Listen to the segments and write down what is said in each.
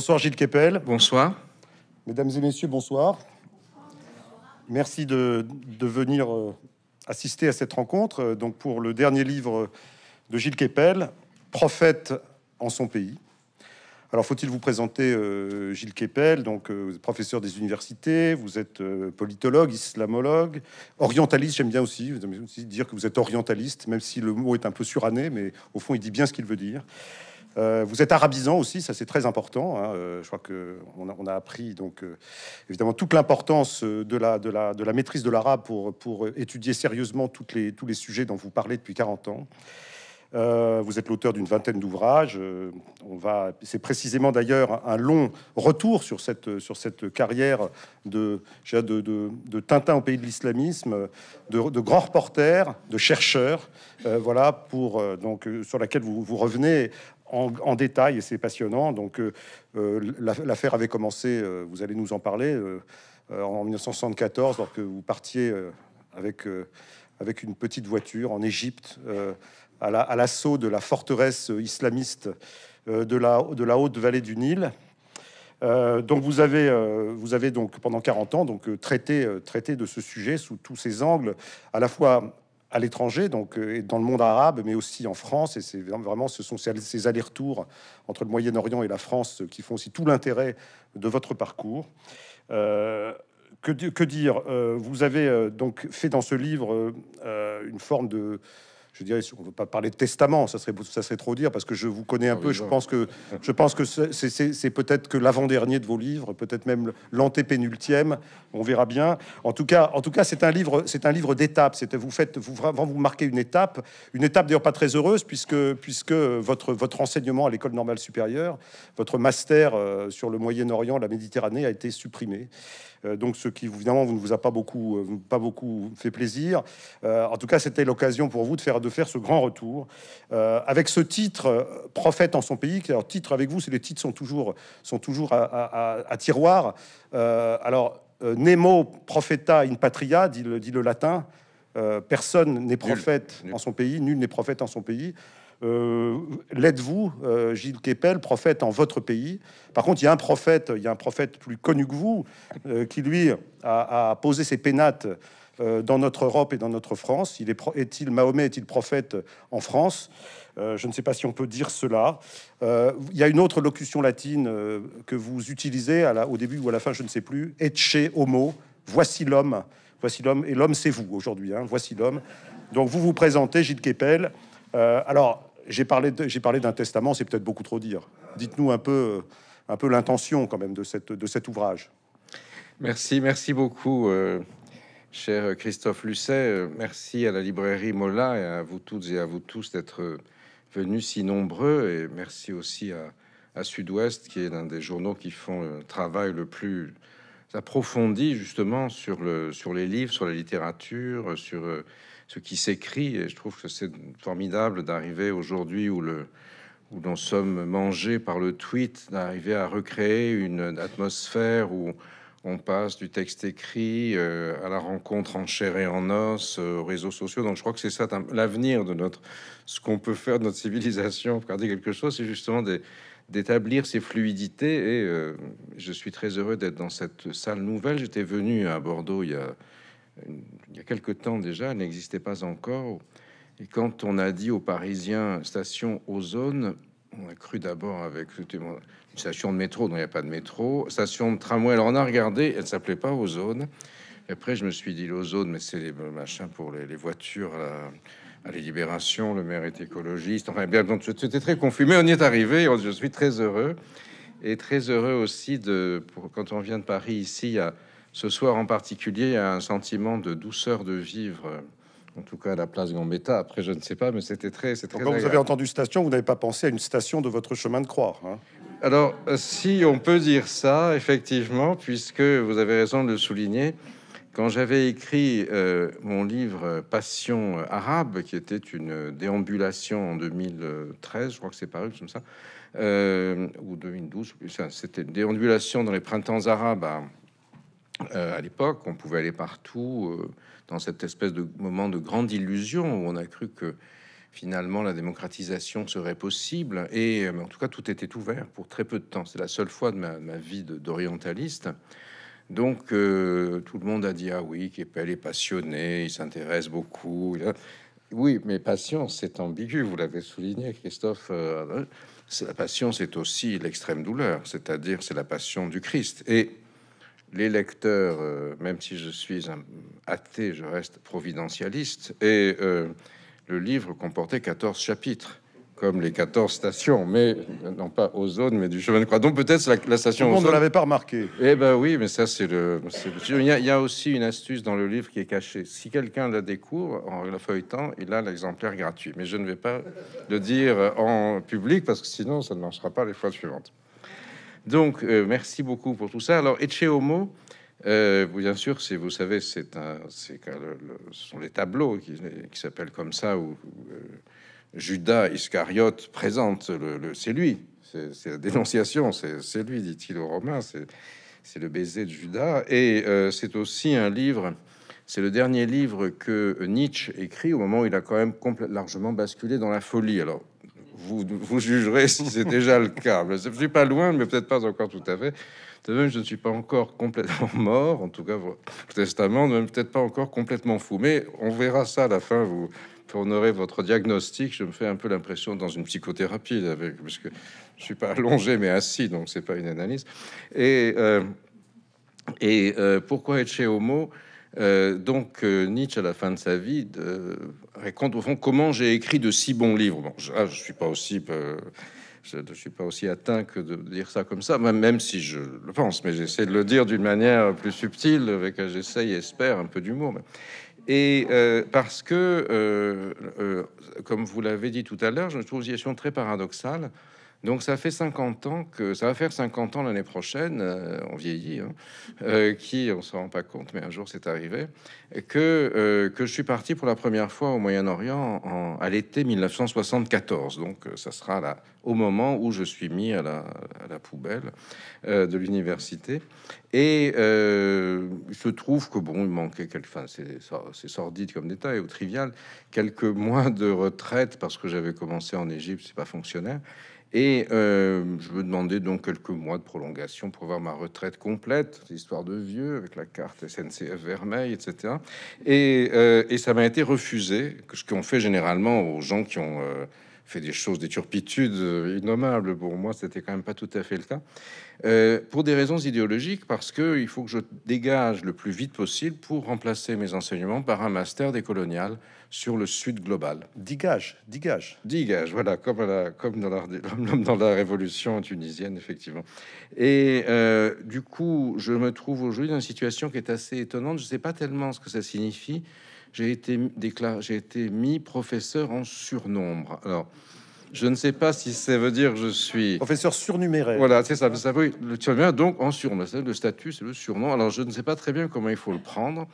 Bonsoir Gilles Keppel. Bonsoir. Mesdames et messieurs, bonsoir. Merci de, venir euh, assister à cette rencontre euh, donc pour le dernier livre de Gilles Keppel, Prophète en son pays. Alors, faut-il vous présenter euh, Gilles Keppel Donc, professeur des universités, vous êtes politologue, islamologue, orientaliste. J'aime bien aussi, vous aussi dire que vous êtes orientaliste, même si le mot est un peu suranné, mais au fond, il dit bien ce qu'il veut dire. Euh, vous êtes arabisant aussi, ça c'est très important. Hein. Euh, je crois que on a, appris donc euh, évidemment toute l'importance de la, de la maîtrise de l'arabe pour, pour étudier sérieusement toutes les, tous les sujets dont vous parlez depuis 40 ans. vous êtes l'auteur d'une vingtaine d'ouvrages. va, c'est précisément d'ailleurs un long retour sur cette, sur cette carrière de, de, Tintin au pays de l'islamisme, de, de grands reporters, de chercheurs, voilà pour donc sur laquelle vous, vous revenez en, détail et c'est passionnant. Donc, euh, euh, l'affaire avait commencé, euh, vous allez nous en parler, en 1974, lorsque vous partiez avec, avec une petite voiture en Égypte à l'assaut de la forteresse islamiste de la, de la haute vallée du Nil. donc vous avez, vous avez donc pendant 40 ans donc traité, traité de ce sujet sous tous ses angles, à la fois à l'étranger, donc euh, dans le monde arabe, mais aussi en France. Et c'est vraiment ce sont ces allers-retours entre le Moyen-Orient et la France qui font aussi tout l'intérêt de votre parcours. Euh, que, que, dire euh, Vous avez donc fait dans ce livre une forme de je dirais, on ne veut pas parler de testament, ça serait, ça serait trop dire, parce que je vous connais un ah peu, je, pense que, je pense que c'est peut-être que l'avant-dernier de vos livres, peut-être même l'antépénultième, on verra bien. En tout cas, en tout cas, c'est un livre, c'est un livre d'étapes. C'était vous faites, vous vous marquez une étape, une étape d'ailleurs pas très heureuse, puisque puisque votre votre enseignement à l'école normale supérieure, votre master euh, sur le Moyen-Orient, la Méditerranée a été supprimé euh, donc ce qui évidemment vous ne vous a pas beaucoup, euh, pas beaucoup fait plaisir. en tout cas, c'était l'occasion pour vous de faire de faire ce grand retour euh, avec ce titre euh, prophète en son pays. Alors titre avec vous, c'est les titres sont toujours sont toujours à, tiroir. Euh, alors Nemo propheta in patria, dit le, dit le latin. personne n'est prophète en son pays, nul n'est prophète en son pays. Euh, L'êtes-vous, Gilles Kepel, prophète en votre pays Par contre, il y a un prophète, il y a un prophète plus connu que vous, qui lui a, a posé ses pénates euh, dans notre Europe et dans notre France. Il est, est il Mahomet est-il prophète euh, en France euh, Je ne sais pas si on peut dire cela. il y a une autre locution latine que vous utilisez à la, au début ou à la fin, je ne sais plus. chez homo, voici l'homme. Voici l'homme, et l'homme c'est vous aujourd'hui, hein. voici l'homme. Donc vous vous présentez, Gilles Kepel. alors, j'ai parlé, j'ai parlé d'un testament, c'est peut-être beaucoup trop dire. Dites-nous un peu, un peu l'intention quand même de, cette, de cet ouvrage. Merci, merci beaucoup, Cher euh, Christophe Lucet, euh, merci à la librairie Mola et à vous toutes et à vous tous d'être euh, venus si nombreux. Et merci aussi à, Sud-Ouest, qui est l'un des journaux qui font le travail le plus approfondi justement sur, le, sur les livres, sur la littérature, sur ce qui s'écrit. Et je trouve que c'est formidable d'arriver aujourd'hui où le où nous sommes mangés par le tweet, d'arriver à recréer une atmosphère où on passe du texte écrit euh, à la rencontre en chair et en os, euh, aux réseaux sociaux. Donc je crois que c'est ça l'avenir de notre, ce qu'on peut faire de notre civilisation, garder quelque chose, c'est justement d'établir ces fluidités. Et euh, je suis très heureux d'être dans cette salle nouvelle. J'étais venu à Bordeaux il y a, il quelques temps déjà, elle n'existait pas encore. Et quand on a dit aux Parisiens station ozone, on a cru d'abord avec une station de métro dont il n'y a pas de métro, station de tramway. Alors on a regardé, elle s'appelait pas Ozone. Et après, je me suis dit l'Ozone, mais c'est les machins pour les, voitures à, les libérations. Le maire est écologiste. Enfin, bien, donc c'était très confus. Mais on y est arrivé. Je suis très heureux et très heureux aussi de pour, quand on vient de Paris ici. À, ce soir en particulier, à un sentiment de douceur de vivre en tout cas à la place Gambetta. Après, je ne sais pas, mais c'était très, c'est Quand vous avez entendu station, vous n'avez pas pensé à une station de votre chemin de croix. Hein. Alors, euh, si on peut dire ça, effectivement, puisque vous avez raison de le souligner, quand j'avais écrit euh, mon livre Passion arabe, qui était une déambulation en 2013, je crois que c'est paru comme ça, euh, ou 2012, c'était une déambulation dans les printemps arabes euh, à l'époque, on pouvait aller partout euh, dans cette espèce de moment de grande illusion où on a cru que finalement la démocratisation serait possible. Et euh, en tout cas, tout était ouvert pour très peu de temps. C'est la seule fois de ma, vie d'orientaliste. Donc tout le monde a dit ah oui, Kepel est passionné, il s'intéresse beaucoup. Oui, mais patience, c'est ambigu. Vous l'avez souligné, Christophe. la passion, c'est aussi l'extrême douleur, c'est-à-dire c'est la passion du Christ. Et les lecteurs, euh, même si je suis un athée, je reste providentialiste, et euh, le livre comportait 14 chapitres, comme les 14 stations, mais euh, non pas aux zones, mais du chemin de croix. Donc peut-être la, station... on ne l'avait pas remarqué. Eh ben oui, mais ça c'est le... Il y, y, a aussi une astuce dans le livre qui est cachée. Si quelqu'un la découvre en la feuilletant, il a l'exemplaire gratuit. Mais je ne vais pas le dire en public, parce que sinon ça ne marchera pas les fois suivantes. Donc, euh, merci beaucoup pour tout ça. Alors, Ecce Homo, euh, bien sûr, c'est, vous savez, c'est un, c'est, le, ce sont les tableaux qui, s'appellent comme ça, où euh, Judas Iscariote présente le, c'est lui, c'est, la dénonciation, c'est, lui, dit-il aux Romains, c'est, le baiser de Judas. Et euh, c'est aussi un livre c'est le dernier livre que Nietzsche écrit au moment où il a quand même largement basculé dans la folie. Alors, vous, jugerez si c'est déjà le cas. je ne suis pas loin, mais peut-être pas encore tout à fait. De même, je ne suis pas encore complètement mort, en tout cas, votre testament, de peut-être pas encore complètement fou. Mais on verra ça à la fin. Vous, tournerez votre diagnostic, je me fais un peu l'impression dans une psychothérapie, avec, parce que je suis pas allongé, mais assis, donc c'est pas une analyse. Et, euh, euh, pourquoi être chez Homo euh, donc euh, Nietzsche, à la fin de sa vie, raconte au fond comment j'ai écrit de si bons livres. Bon, je, ah, suis pas aussi, euh, je ne suis pas aussi atteint que de dire ça comme ça, même si je le pense, mais j'essaie de le dire d'une manière plus subtile, avec j'essaye, espère, un peu d'humour. Et parce que, comme vous l'avez dit tout à l'heure, je trouve une situation très paradoxale. Donc ça fait 50 ans que ça va faire 50 ans l'année prochaine, euh, on vieillit, hein, euh, qui on se rend pas compte, mais un jour c'est arrivé, que, euh, que je suis parti pour la première fois au Moyen-Orient à l'été 1974. Donc ça sera là, au moment où je suis mis à la, poubelle de l'université. Et il se trouve que bon, il manquait quelques, enfin, c'est sordide comme détail ou trivial, quelques mois de retraite parce que j'avais commencé en Égypte, c'est pas fonctionnaire. Et euh, je me demander donc quelques mois de prolongation pour avoir ma retraite complète, histoire de vieux, avec la carte SNCF Vermeil, etc. Euh, et, ça m'a été refusé, ce qu'on fait généralement aux gens qui ont... Euh, fait des choses, des turpitudes euh, innommables. Pour moi, c'était quand même pas tout à fait le cas. Euh, pour des raisons idéologiques, parce que il faut que je dégage le plus vite possible pour remplacer mes enseignements par un master décolonial sur le Sud global. Dégage, dégage. Dégage, voilà, comme, comme dans, la, dans la révolution tunisienne, effectivement. Et euh, du coup, je me trouve aujourd'hui dans une situation qui est assez étonnante. Je ne sais pas tellement ce que ça signifie j'ai été, déclaré, j'ai été mis professeur en surnombre. Alors, je ne sais pas si ça veut dire je suis professeur surnuméré. Voilà, c'est ça. ça veut, le donc en surnombre, c'est le statut, c'est le surnom. Alors, je ne sais pas très bien comment il faut le prendre.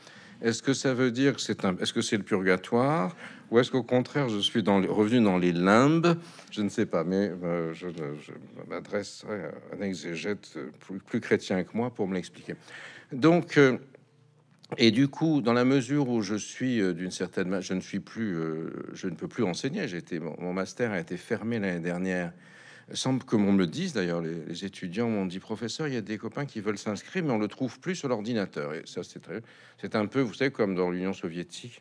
Est-ce que ça veut dire que c'est un, est-ce que c'est le purgatoire, ou est-ce qu'au contraire je suis dans, revenu dans les limbes Je ne sais pas, mais euh, je, m'adresse m'adresserai à un exégète euh, plus, chrétien que moi pour me l'expliquer. Donc. Euh, et du coup, dans la mesure où je suis euh, d'une certaine, je ne suis plus, euh, je ne peux plus enseigner. mon master a été fermé l'année dernière. Semble que on me le dise d'ailleurs. Les, étudiants m'ont dit, professeur, il y a des copains qui veulent s'inscrire, mais on le trouve plus sur l'ordinateur. Et ça, c'est très, c'est un peu, vous savez, comme dans l'Union soviétique,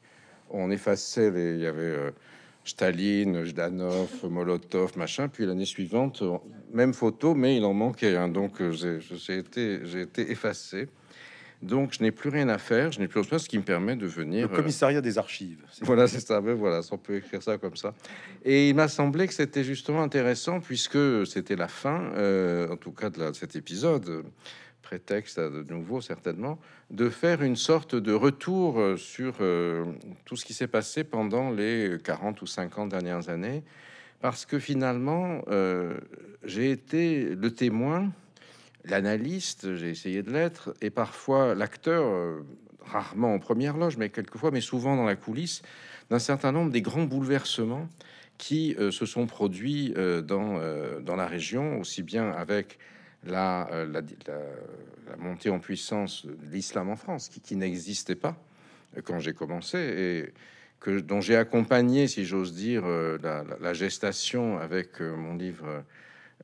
on effaçait les, il y avait euh, Staline, Jdanov, Molotov, machin. Puis l'année suivante, même photo, mais il en manquait un. donc j'ai été effacé. Donc, je n'ai plus rien à faire, je n'ai plus rien, ce qui me permet de venir. Le euh, commissariat des archives. Voilà, c'est ça. Mais ben voilà, on peut écrire ça comme ça. Et il m'a semblé que c'était justement intéressant, puisque c'était la fin, euh, en tout cas de, cet épisode, prétexte euh, de nouveau certainement, de faire une sorte de retour sur tout ce qui s'est passé pendant les 40 ou 50 dernières années, parce que finalement, j'ai été le témoin l'analyste, j'ai essayé de l'être, et parfois l'acteur, euh, rarement en première loge, mais quelquefois, mais souvent dans la coulisse, d'un certain nombre des grands bouleversements qui euh, se sont produits euh, dans, dans la région, aussi bien avec la, montée en puissance de l'islam en France, qui, n'existait pas quand j'ai commencé, et dont j'ai accompagné, si j'ose dire, la, gestation avec mon livre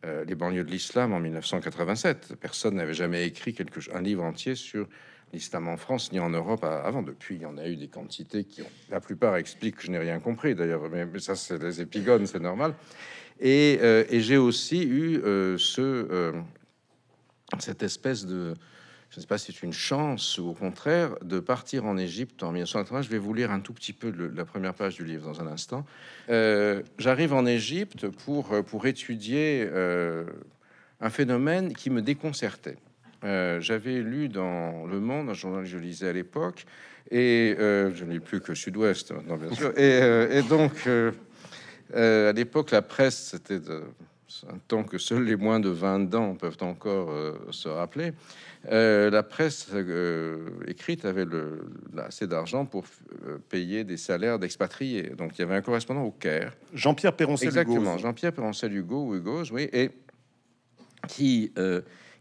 euh, les banlieues de l'islam en 1987. Personne n'avait jamais écrit quelque, un livre entier sur l'islam en France ni en Europe avant. Depuis, il y en a eu des quantités qui ont... La plupart expliquent que je n'ai rien compris d'ailleurs, mais, ça, c'est les épigones, c'est normal. Et, euh, j'ai aussi eu euh, ce, cette espèce de je ne sais pas si c'est une chance ou au contraire, de partir en Égypte en 1931. Je vais vous lire un tout petit peu de la première page du livre dans un instant. Euh, j'arrive en Égypte pour, euh, pour étudier euh, un phénomène qui me déconcertait. J'avais lu dans Le Monde, un journal que je lisais à l'époque, et je ne lis plus que Sud-Ouest maintenant, bien sûr. Et, et donc, à l'époque, la presse, c'était de tant que seuls les moins de 20 ans peuvent encore euh, se rappeler, euh, la presse euh, écrite avait le, assez d'argent pour payer des salaires d'expatriés. Donc il y avait un correspondant au Caire. Jean-Pierre Perroncel-Hugo. Exactement, Jean-Pierre perroncel Hugo, Hugo, oui, et qui,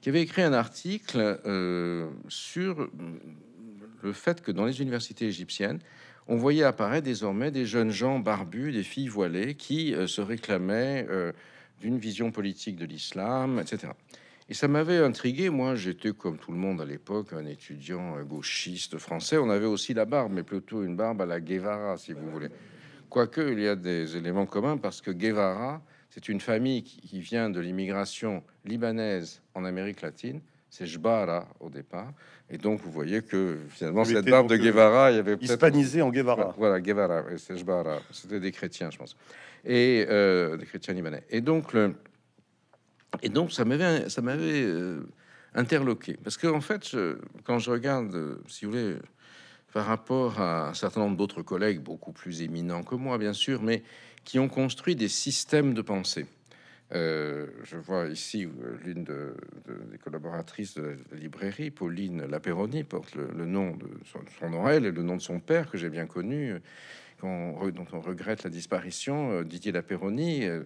qui avait écrit un article sur le fait que dans les universités égyptiennes, on voyait apparaître désormais des jeunes gens barbus, des filles voilées qui se réclamaient d'une vision politique de l'islam, etc. Et ça m'avait intrigué. Moi, j'étais comme tout le monde à l'époque, un étudiant gauchiste français. On avait aussi la barbe, mais plutôt une barbe à la Guevara, si vous voulez. Quoique, il y a des éléments communs parce que Guevara, c'est une famille qui vient de l'immigration libanaise en Amérique latine. C'est Jbara au départ. Et donc, vous voyez que finalement, cette barbe de euh, Guevara, il y avait. Hispanisé en Guevara. Voilà, Guevara, c'est Jbara. C'était des chrétiens, je pense et euh, des chrétiens libanais. Et donc, le, et donc ça m'avait, euh, interloqué. Parce qu'en en fait, quand je regarde, euh, si vous voulez, par rapport à un certain nombre d'autres collègues, beaucoup plus éminents que moi, bien sûr, mais qui ont construit des systèmes de pensée. Euh, je vois ici l'une des collaboratrices de la librairie, Pauline Lapéroni, porte le, nom de son, son, et le nom de son père que j'ai bien connu, dont on regrette la disparition, euh, Didier Laperroni, euh,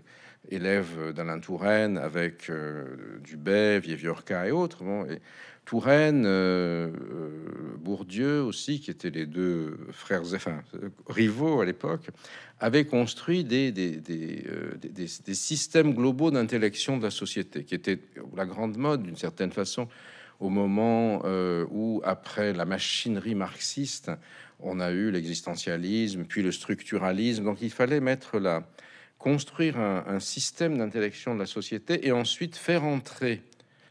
élève d'Alain Touraine avec euh, Dubé, Vieviorca et autres. et Touraine, Bourdieu aussi, qui étaient les deux frères, enfin rivaux à l'époque, avaient construit des, systèmes globaux d'intellection de la société, qui était la grande mode d'une certaine façon au moment où, après la machinerie marxiste, on a eu l'existentialisme, puis le structuralisme. Donc il fallait mettre la, construire un, système d'intellection de la société et ensuite faire entrer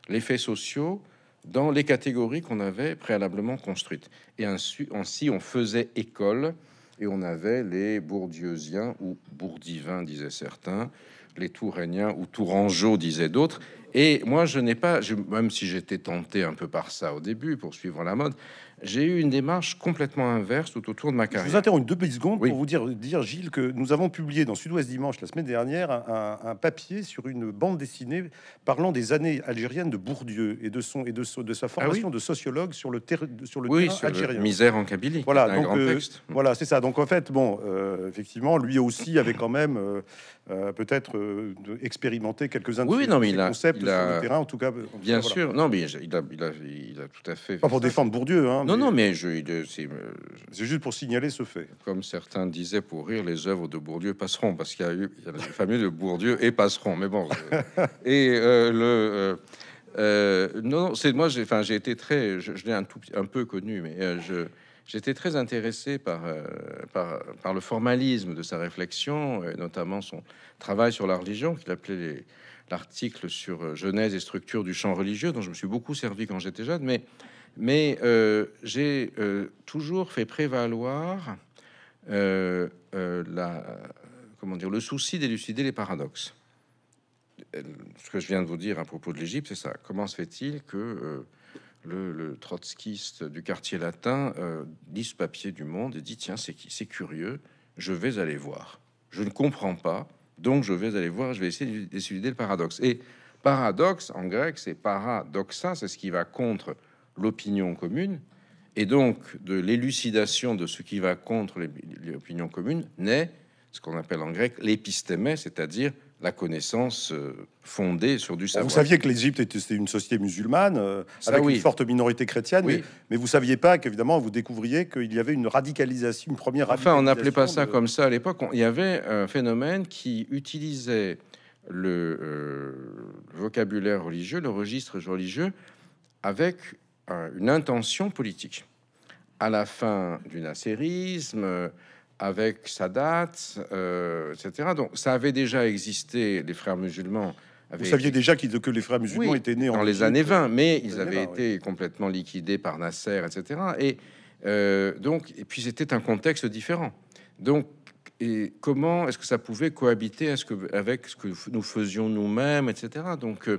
les faits sociaux dans les catégories qu'on avait préalablement construites. Et ainsi, on faisait école et on avait les bourdieusiens ou bourdivins, disaient certains, les touréniens ou tourangeaux, disaient d'autres. Et moi, je n'ai pas, même si j'étais tenté un peu par ça au début pour suivre la mode, j'ai eu une démarche complètement inverse tout autour de ma carrière. Je vous interromps une deux petites secondes pour vous dire, dire, Gilles, que nous avons publié dans Sud-Ouest Dimanche la semaine dernière un, papier sur une bande dessinée parlant des années algériennes de Bourdieu et de, son, et de, de sa ah formation de sociologue sur le, terrain sur le oui, terrain sur algérien. Le misère en Kabylie. Voilà, donc, euh, mm. Voilà, c'est ça. Donc en fait, bon, euh, effectivement, lui aussi avait quand même euh, peut-être expérimenté quelques-uns de non, concepts sur le terrain, en tout cas. bien sûr, non, mais il a, tout à fait. Pas pour défendre Bourdieu, hein. Non, non, mais je, euh, c'est, juste pour signaler ce fait. Comme certains disaient pour rire, les œuvres de Bourdieu passeront, parce qu'il y a eu y la famille de Bourdieu et passeront. Mais bon. et euh, le. Euh, non, c'est moi. J'ai, enfin, j'ai été très. Je, l'ai un peu connu, mais J'étais très intéressé par, par, par, le formalisme de sa réflexion, et notamment son travail sur la religion, qu'il appelait l'article sur Genèse et structure du champ religieux, dont je me suis beaucoup servi quand j'étais jeune. Mais mais euh, j'ai euh, toujours fait prévaloir euh, la, comment dire, le souci d'élucider les paradoxes. Ce que je viens de vous dire à propos de l'Égypte, c'est ça. Comment se fait-il que le, trotskiste du quartier latin euh, lit ce papier du monde et dit Tiens, c'est C'est curieux, je vais aller voir. Je ne comprends pas, donc je vais aller voir, je vais essayer d'élucider le paradoxe. Et paradoxe en grec, c'est paradoxa, c'est ce qui va contre l'opinion commune, et donc de l'élucidation de ce qui va contre l'opinion commune naît ce qu'on appelle en grec l'épistémé, c'est-à-dire la connaissance euh, fondée sur du savoir. Vous saviez que l'Égypte était une société musulmane euh, avec une forte minorité chrétienne, mais, vous vous saviez pas qu'évidemment vous découvriez qu'il y avait une radicalisation, une première. Radicalisation enfin, on n'appelait pas ça comme ça à l'époque. Il y avait un phénomène qui utilisait le, le euh, vocabulaire religieux, le registre religieux, avec euh, une intention politique. À la fin du nasserisme, euh, avec sa date, euh, etc. Donc ça avait déjà existé, les frères musulmans. Avaient Vous saviez déjà que les frères musulmans étaient nés dans en les années 20, mais ils avaient été complètement liquidés par Nasser, etc. Et donc, et puis c'était un contexte différent. Donc, et comment est-ce que ça pouvait cohabiter ce que, avec ce que nous faisions nous-mêmes, etc. Donc,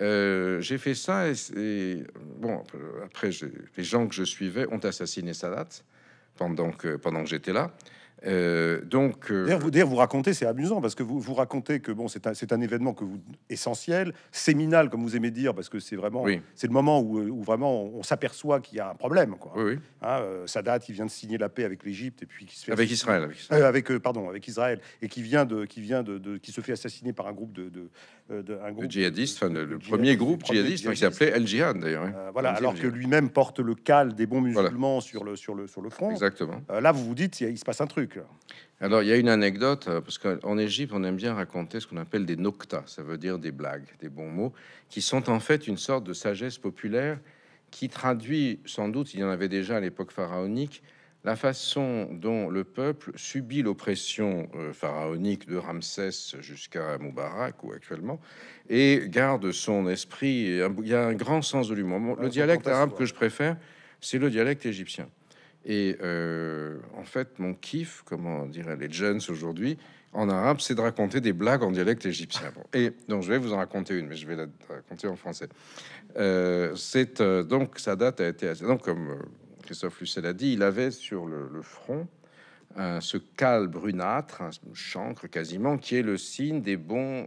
euh, j'ai fait ça et, bon, après, les gens que je suivais ont assassiné Sadat pendant que j'étais là. Euh, donc, euh, D'ailleurs, vous, racontez, c'est amusant parce que vous, vous racontez que bon, c'est un, événement que vous essentiel, séminal, comme vous aimez dire, parce que c'est vraiment, c'est le moment où, vraiment on, s'aperçoit qu'il y a un problème. Quoi. Oui, Hein, Sadat, euh, vient de signer la paix avec l'Égypte et puis qui avec Israël, avec, pardon, avec Israël et qui vient de, qui vient de, qui se fait assassiner par un groupe de, de, le djihadiste, enfin, le, premier groupe djihadiste, qui s'appelait El Jihad d'ailleurs. voilà, alors que lui-même porte le cal des bons musulmans sur le sur le sur le front. Exactement. là, vous vous dites, il se passe un truc. Alors, il y a une anecdote, euh, parce qu'en Égypte, on aime bien raconter ce qu'on appelle des noctas, ça veut dire des blagues, des bons mots, qui sont en fait une sorte de sagesse populaire qui traduit, sans doute, il y en avait déjà à l'époque pharaonique, la façon dont le peuple subit l'oppression euh, pharaonique de Ramsès jusqu'à Moubarak ou actuellement et garde son esprit. Il y a un grand sens de l'humour. Le dialecte arabe que je préfère, c'est le dialecte égyptien. Et euh, en fait, mon kiff, comment dirait les jeunes aujourd'hui, en arabe, c'est de raconter des blagues en dialecte égyptien. Et donc, je vais vous en raconter une, mais je vais la raconter en français. Euh, c'est euh, donc sa date a été assez... donc comme Christophe Lucet l'a dit, il avait sur le, front ce cal brunâtre, un chancre quasiment, qui est le signe des bons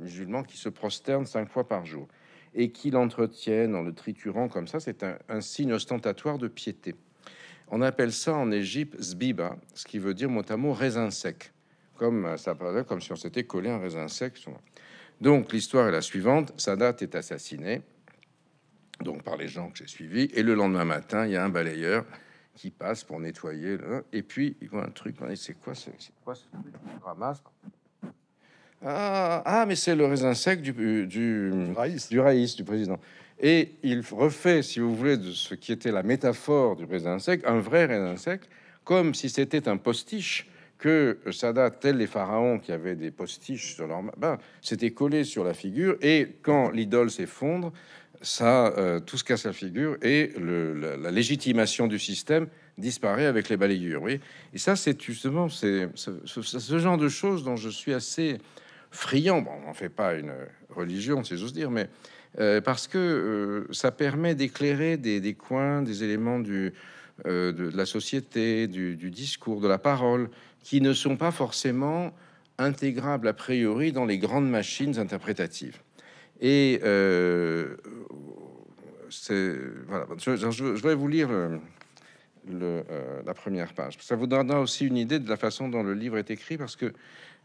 musulmans qui se prosternent cinq fois par jour et qui l'entretiennent en le triturant comme ça. C'est un signe ostentatoire de piété. On appelle ça en Égypte zbiba, ce qui veut dire mot raisin sec, comme euh, ça comme si on s'était collé un raisin sec. Donc l'histoire est la suivante Sadat est assassiné, donc par les gens que j'ai suivis, et le lendemain matin, il y a un balayeur qui passe pour nettoyer, et puis il voit un truc, c'est quoi, c'est quoi ce ramasse ah, ah, mais c'est le raisin sec du, du raïs, du président. Et il refait, si vous voulez, de ce qui était la métaphore du raisin sec, un vrai raisin sec, comme si c'était un postiche que Sadat, tel les pharaons qui avaient des postiches sur leur ben, c'était collé sur la figure. Et quand l'idole s'effondre, ça, euh, tout se casse la figure et le, la, légitimation du système disparaît avec les balayures. Oui. Et ça, c'est justement ce, genre de choses dont je suis assez friand. on n'en fait pas une religion, si j'ose dire, mais euh, parce que euh, ça permet d'éclairer des, coins, des éléments euh, de, la société, du, discours, de la parole, qui ne sont pas forcément intégrables a priori dans les grandes machines interprétatives. Et c'est voilà, je, vais vous lire. la première page. Ça vous donnera aussi une idée de la façon dont le livre est écrit, parce que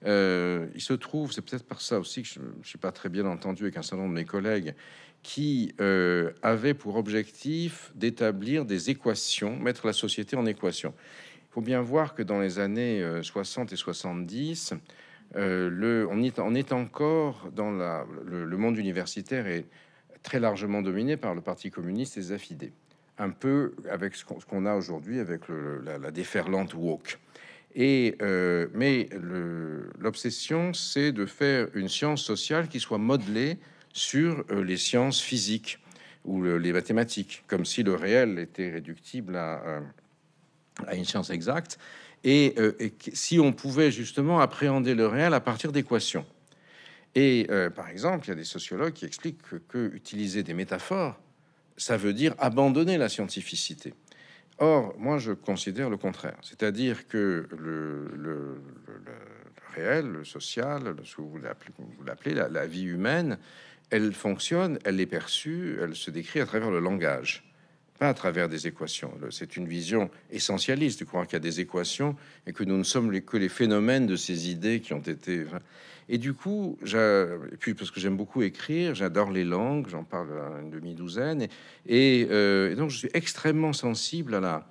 euh, il se trouve, c'est peut-être par ça aussi que je ne suis pas très bien entendu avec un certain nombre de mes collègues, qui euh, avaient pour objectif d'établir des équations, mettre la société en équation. Il faut bien voir que dans les années 60 euh, et 70, euh, le, on, est, est, encore dans le, monde universitaire est très largement dominé par le Parti communiste et les affidés, un peu avec ce qu'on a aujourd'hui avec la, la, déferlante woke. Et, euh, mais l'obsession, c'est de faire une science sociale qui soit modelée sur euh, les sciences physiques ou les mathématiques, comme si le réel était réductible à, une science exacte. Et, euh, si on pouvait justement appréhender le réel à partir d'équations. Et par exemple, il y a des sociologues qui expliquent que, que utiliser des métaphores, ça veut dire abandonner la scientificité. Or, moi, je considère le contraire. C'est-à-dire que le, réel, le social, ce que vous l'appelez, la, vie humaine, elle fonctionne, elle est perçue, elle se décrit à travers le langage pas à travers des équations. C'est une vision essentialiste de croire qu'il y a des équations et que nous ne sommes que les phénomènes de ces idées qui ont été. Et du coup, puis parce que j'aime beaucoup écrire, j'adore les langues, j'en parle une demi-douzaine, euh, et, donc je suis extrêmement sensible à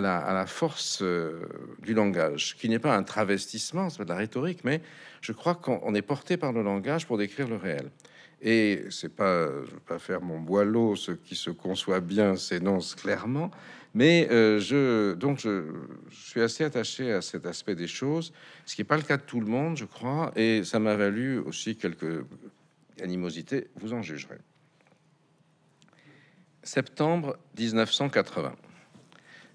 la, force euh, du langage, qui n'est pas un travestissement, c'est de la rhétorique, mais je crois qu'on est porté par le langage pour décrire le réel. Et c'est pas, je vais pas faire mon boileau, ce qui se conçoit bien s'énonce clairement, mais euh, je, donc je, je, suis assez attaché à cet aspect des choses, ce qui n'est pas le cas de tout le monde, je crois, et ça m'a valu aussi quelques animosités, vous en jugerez. Septembre 1980.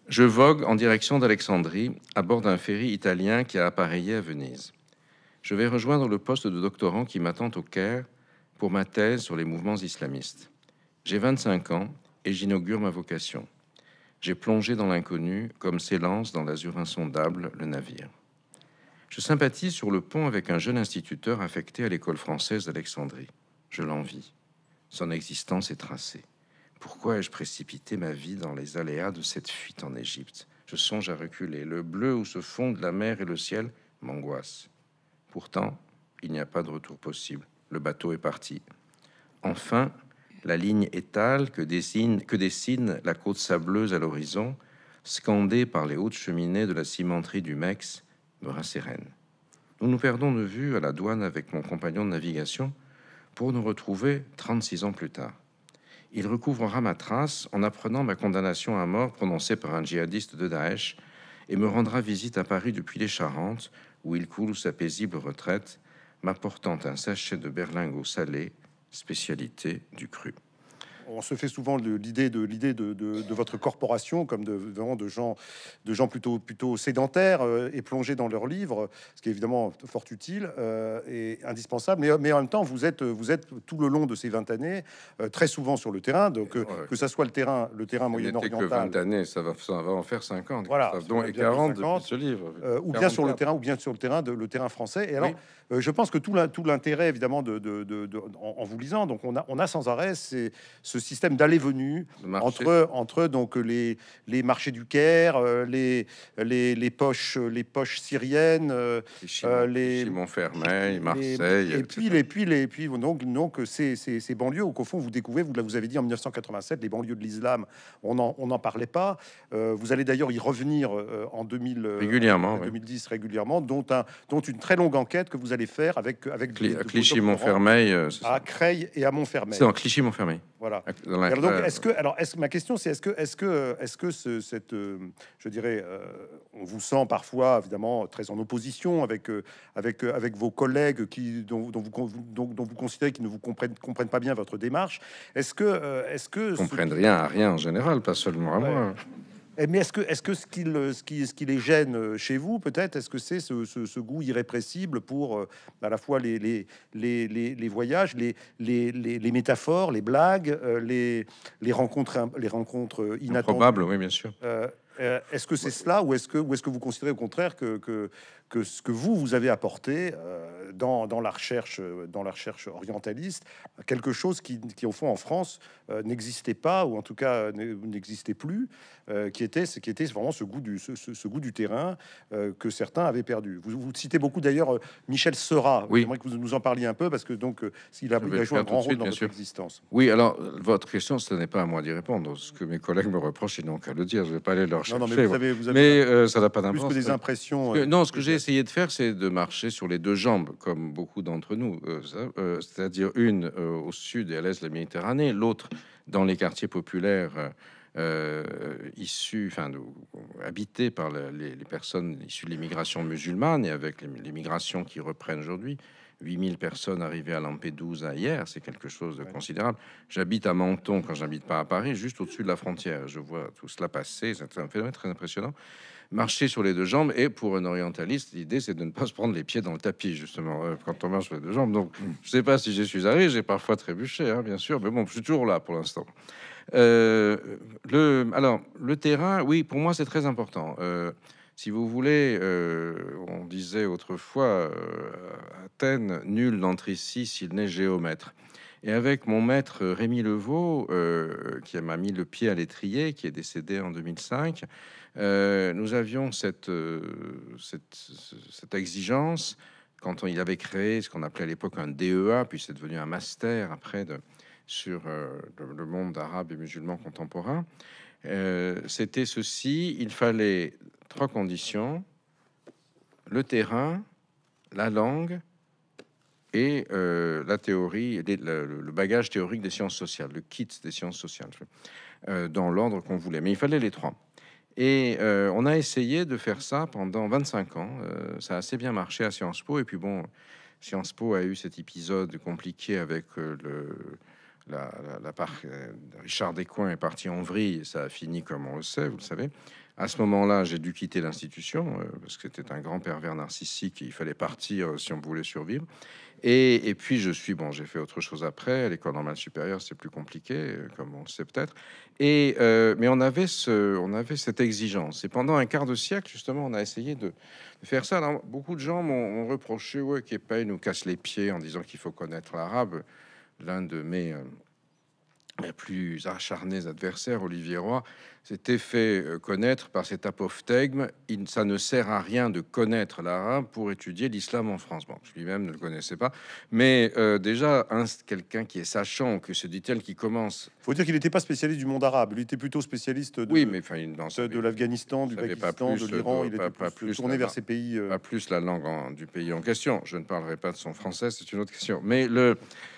Je vogue en direction d'Alexandrie à bord d'un ferry italien qui a appareillé à Venise. Je vais rejoindre le poste de doctorant qui m'attend au Caire pour ma thèse sur les mouvements islamistes. J'ai 25 ans et j'inaugure ma vocation. J'ai plongé dans l'inconnu comme s'élance dans l'azur insondable le navire. Je sympathise sur le pont avec un jeune instituteur affecté à l'école française d'Alexandrie. Je l'envie. Son existence est tracée. Pourquoi ai-je précipité ma vie dans les aléas de cette fuite en Égypte Je songe à reculer. Le bleu où se fondent la mer et le ciel m'angoisse. Pourtant, il n'y a pas de retour possible le bateau est parti. Enfin, la ligne étale que dessine, que dessine la côte sableuse à l'horizon, scandée par les hautes cheminées de la cimenterie du Mex, me rassérène. Nous nous perdons de vue à la douane avec mon compagnon de navigation pour nous retrouver 36 ans plus tard. Il recouvrera ma trace en apprenant ma condamnation à mort prononcée par un djihadiste de Daesh et me rendra visite à Paris depuis les Charentes, où il coule sa paisible retraite m'apportant un sachet de berlingot salé, spécialité du cru on se fait souvent l'idée de l'idée de, de, votre corporation comme de, vraiment de gens de gens plutôt plutôt sédentaires euh, et plongés dans leurs livres, ce qui est évidemment fort utile euh, et indispensable. Mais, en même temps, vous êtes vous êtes tout le long de ces 20 années euh, très souvent sur le terrain, donc que ça soit le terrain le terrain moyen-oriental. 20 années, ça va va en faire 50. Voilà, donc et 40 ce livre. ou bien sur le terrain ou bien sur le terrain de le terrain français. Et alors, je pense que tout l'intérêt évidemment de, en, vous lisant, donc on a on a sans arrêt c'est ce ce système daller venu entre, entre donc les, les marchés du Caire, euh, les, les, les poches, les poches syriennes, euh, les Simon Fermeil, Marseille, et, puis les puis les puis donc donc ces, ces, ces banlieues au fond vous découvrez, vous vous avez dit en 1987, les banlieues de l'islam, on n'en on parlait pas. Euh, vous allez d'ailleurs y revenir en 2000 régulièrement, 2010 régulièrement, dont un dont une très longue enquête que vous allez faire avec avec Clichy-Montfermeil, à Creil et à Montfermeil. C'est dans Clichy-Montfermeil. Voilà. Alors, donc, est-ce que, alors, est-ce ma question, c'est est-ce que, est-ce que, est-ce que ce, cette, euh, je dirais, euh, on vous sent parfois, évidemment, très en opposition avec, euh, avec, avec vos collègues qui, dont, vous, dont, dont, vous considérez qu'ils ne vous comprennent, comprennent pas bien votre démarche. Est-ce que, est-ce que, comprennent rien à rien en général, pas seulement à moi. Eh, mais est-ce que, est-ce que ce, qui, ce, qui, ce qui les gêne euh, chez vous, peut-être, est-ce que c'est ce, goût irrépressible pour euh, à la fois les, les, voyages, les, les, métaphores, les blagues, euh, les, les, rencontres, les rencontres inattendues oui, bien sûr. est-ce que c'est cela ou est-ce que, est-ce que vous considérez au contraire que, que, que ce que vous, vous avez apporté euh, dans, la recherche, euh, dans la recherche orientaliste, quelque chose qui, au fond, en France, euh, n'existait pas, ou en tout cas n'existait plus, qui, était, qui était vraiment ce goût du, ce, goût du terrain que certains avaient perdu. Vous, vous citez beaucoup d'ailleurs Michel Seurat. Oui. J'aimerais que vous nous en parliez un peu, parce que donc, il a, joué un grand rôle dans votre existence. Oui, alors, votre question, ce n'est pas à moi d'y répondre. Ce que mes collègues me reprochent, ils n'ont qu'à le dire. Je ne vais pas aller leur chercher. mais, ça n'a pas d'importance. des impressions. non, ce que j'ai essayé de faire, c'est de marcher sur les deux jambes, comme beaucoup d'entre nous, euh, euh, c'est-à-dire une euh, au sud et à l'est de la Méditerranée, l'autre dans les quartiers populaires issus, enfin, habités par les, personnes issues de l'immigration musulmane et avec les, qui reprennent aujourd'hui. 8000 personnes arrivées à Lampedusa hier, c'est quelque chose de considérable. J'habite à Menton quand j'habite pas à Paris, juste au-dessus de la frontière. Je vois tout cela passer, c'est un phénomène très impressionnant marcher sur les deux jambes. Et pour un orientaliste, l'idée, c'est de ne pas se prendre les pieds dans le tapis, justement, euh, quand on marche sur les deux jambes. Donc, mm. je sais pas si j'y suis arrivé. J'ai parfois trébuché, hein, bien sûr. Mais bon, je suis toujours là pour l'instant. Euh, le, alors, le terrain, oui, pour moi, c'est très important. Euh, si vous voulez, on disait autrefois, Athènes, nul n'entre ici s'il n'est géomètre. Et avec mon maître euh, Rémi Levaux, euh, qui m'a mis le pied à l'étrier, qui est décédé en 2005, euh, nous avions cette, exigence, quand il avait créé ce qu'on appelait à l'époque un DEA, puis c'est devenu un master après sur le, monde arabe et musulman contemporain, c'était ceci il fallait trois conditions le terrain, la langue et euh, la théorie, le, bagage théorique des sciences sociales, le kit des sciences sociales, euh, dans l'ordre qu'on voulait. Mais il fallait les trois. Et euh, on a essayé de faire ça pendant 25 ans. ça a assez bien marché à Sciences Po. Et puis bon, Sciences Po a eu cet épisode compliqué avec le, la, la, part, Richard Descoings est parti en vrille, ça a fini comme on le sait, vous le savez. À ce moment-là, j'ai dû quitter l'institution parce que c'était un grand pervers narcissique il fallait partir si on voulait survivre. Et, puis, je suis, bon, j'ai fait autre chose après, l'école normale supérieure, c'est plus compliqué, euh, comme on sait peut-être. Et, euh, mais on avait, ce, on avait cette exigence. Et pendant un quart de siècle, justement, on a essayé de, faire ça. beaucoup de gens m'ont reproché, ouais, nous casse les pieds en disant qu'il faut connaître l'arabe. L'un de mes euh, plus acharnés adversaires, Olivier Roy, s'était fait euh, connaître par cet apophthegme « ça ne sert à rien de connaître l'arabe pour étudier l'islam en France ». Bon, lui-même ne le connaissait pas, mais euh, déjà, quelqu'un qui est sachant, que se dit-elle, qui commence... faut dire qu'il n'était pas spécialiste du monde arabe, il était plutôt spécialiste de, oui, mais, de l'Afghanistan, du Pakistan, de l'Iran, il pas, plus, tourné vers ces pays... Euh, pas plus la langue du pays en question, je ne parlerai pas de son français, c'est une autre question, mais le...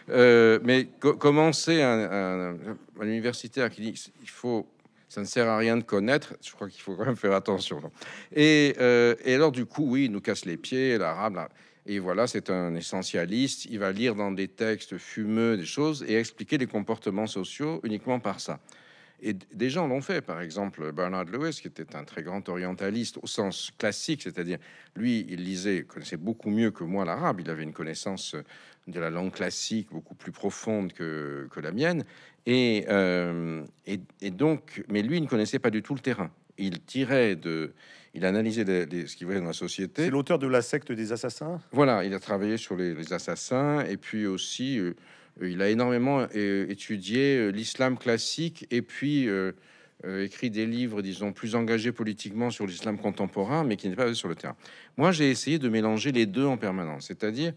Euh, mais commencer un, un, universitaire qui dit il faut, ça ne sert à rien de connaître, je crois qu'il faut quand même faire attention. et, euh, et, alors, du coup, oui, il nous casse les pieds, l'arabe, et voilà, c'est un essentialiste. Il va lire dans des textes fumeux des choses et expliquer les comportements sociaux uniquement par ça. Et des gens l'ont fait, par exemple Bernard Lewis, qui était un très grand orientaliste au sens classique, c'est-à-dire lui, il lisait, connaissait beaucoup mieux que moi l'arabe, il avait une connaissance de la langue classique, beaucoup plus profonde que, la mienne. Euh, et, et, donc, mais lui, il ne connaissait pas du tout le terrain. Il tirait de, il analysait des ce qu'il voyait dans la société. C'est l'auteur de la secte des assassins. Voilà, il a travaillé sur les, assassins et puis aussi, euh, il a énormément euh, étudié l'islam classique et puis écrit des livres, disons, plus engagés politiquement sur l'islam contemporain, mais qui n'est pas sur le terrain. Moi, j'ai essayé de mélanger les deux en permanence, c'est-à-dire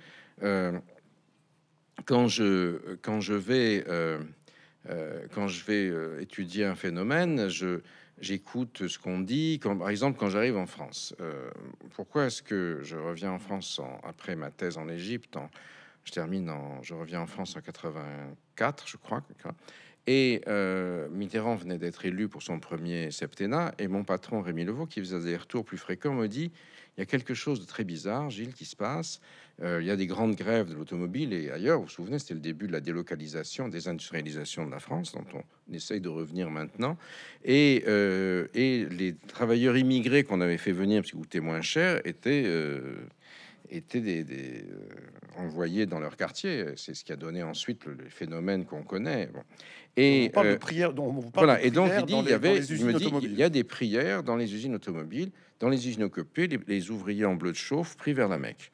quand je, quand je vais, euh, euh, quand je vais euh, étudier un phénomène, je, j'écoute ce qu'on dit. par exemple, quand j'arrive en France, pourquoi est-ce que je reviens en France après ma thèse en Égypte Je termine en, je reviens en France en 84, je crois. Et euh, Mitterrand venait d'être élu pour son premier septennat, et mon patron Rémi Levaux, qui faisait des retours plus fréquents, me dit il y a quelque chose de très bizarre, Gilles, qui se passe. Euh, il y a des grandes grèves de l'automobile et ailleurs. Vous vous souvenez, c'était le début de la délocalisation, des industrialisations de la France, dont on essaye de revenir maintenant. Et, euh, et les travailleurs immigrés qu'on avait fait venir, parce qu'ils coûtaient moins cher, étaient étaient des, euh, envoyés dans leur quartier. C'est ce qui a donné ensuite le, phénomène qu'on connaît. Et on parle de euh, prières. vous parle voilà. et donc il il y avait, me il y a des prières dans les usines automobiles, dans les usines occupées, les, ouvriers en bleu de chauffe pris vers la Mecque.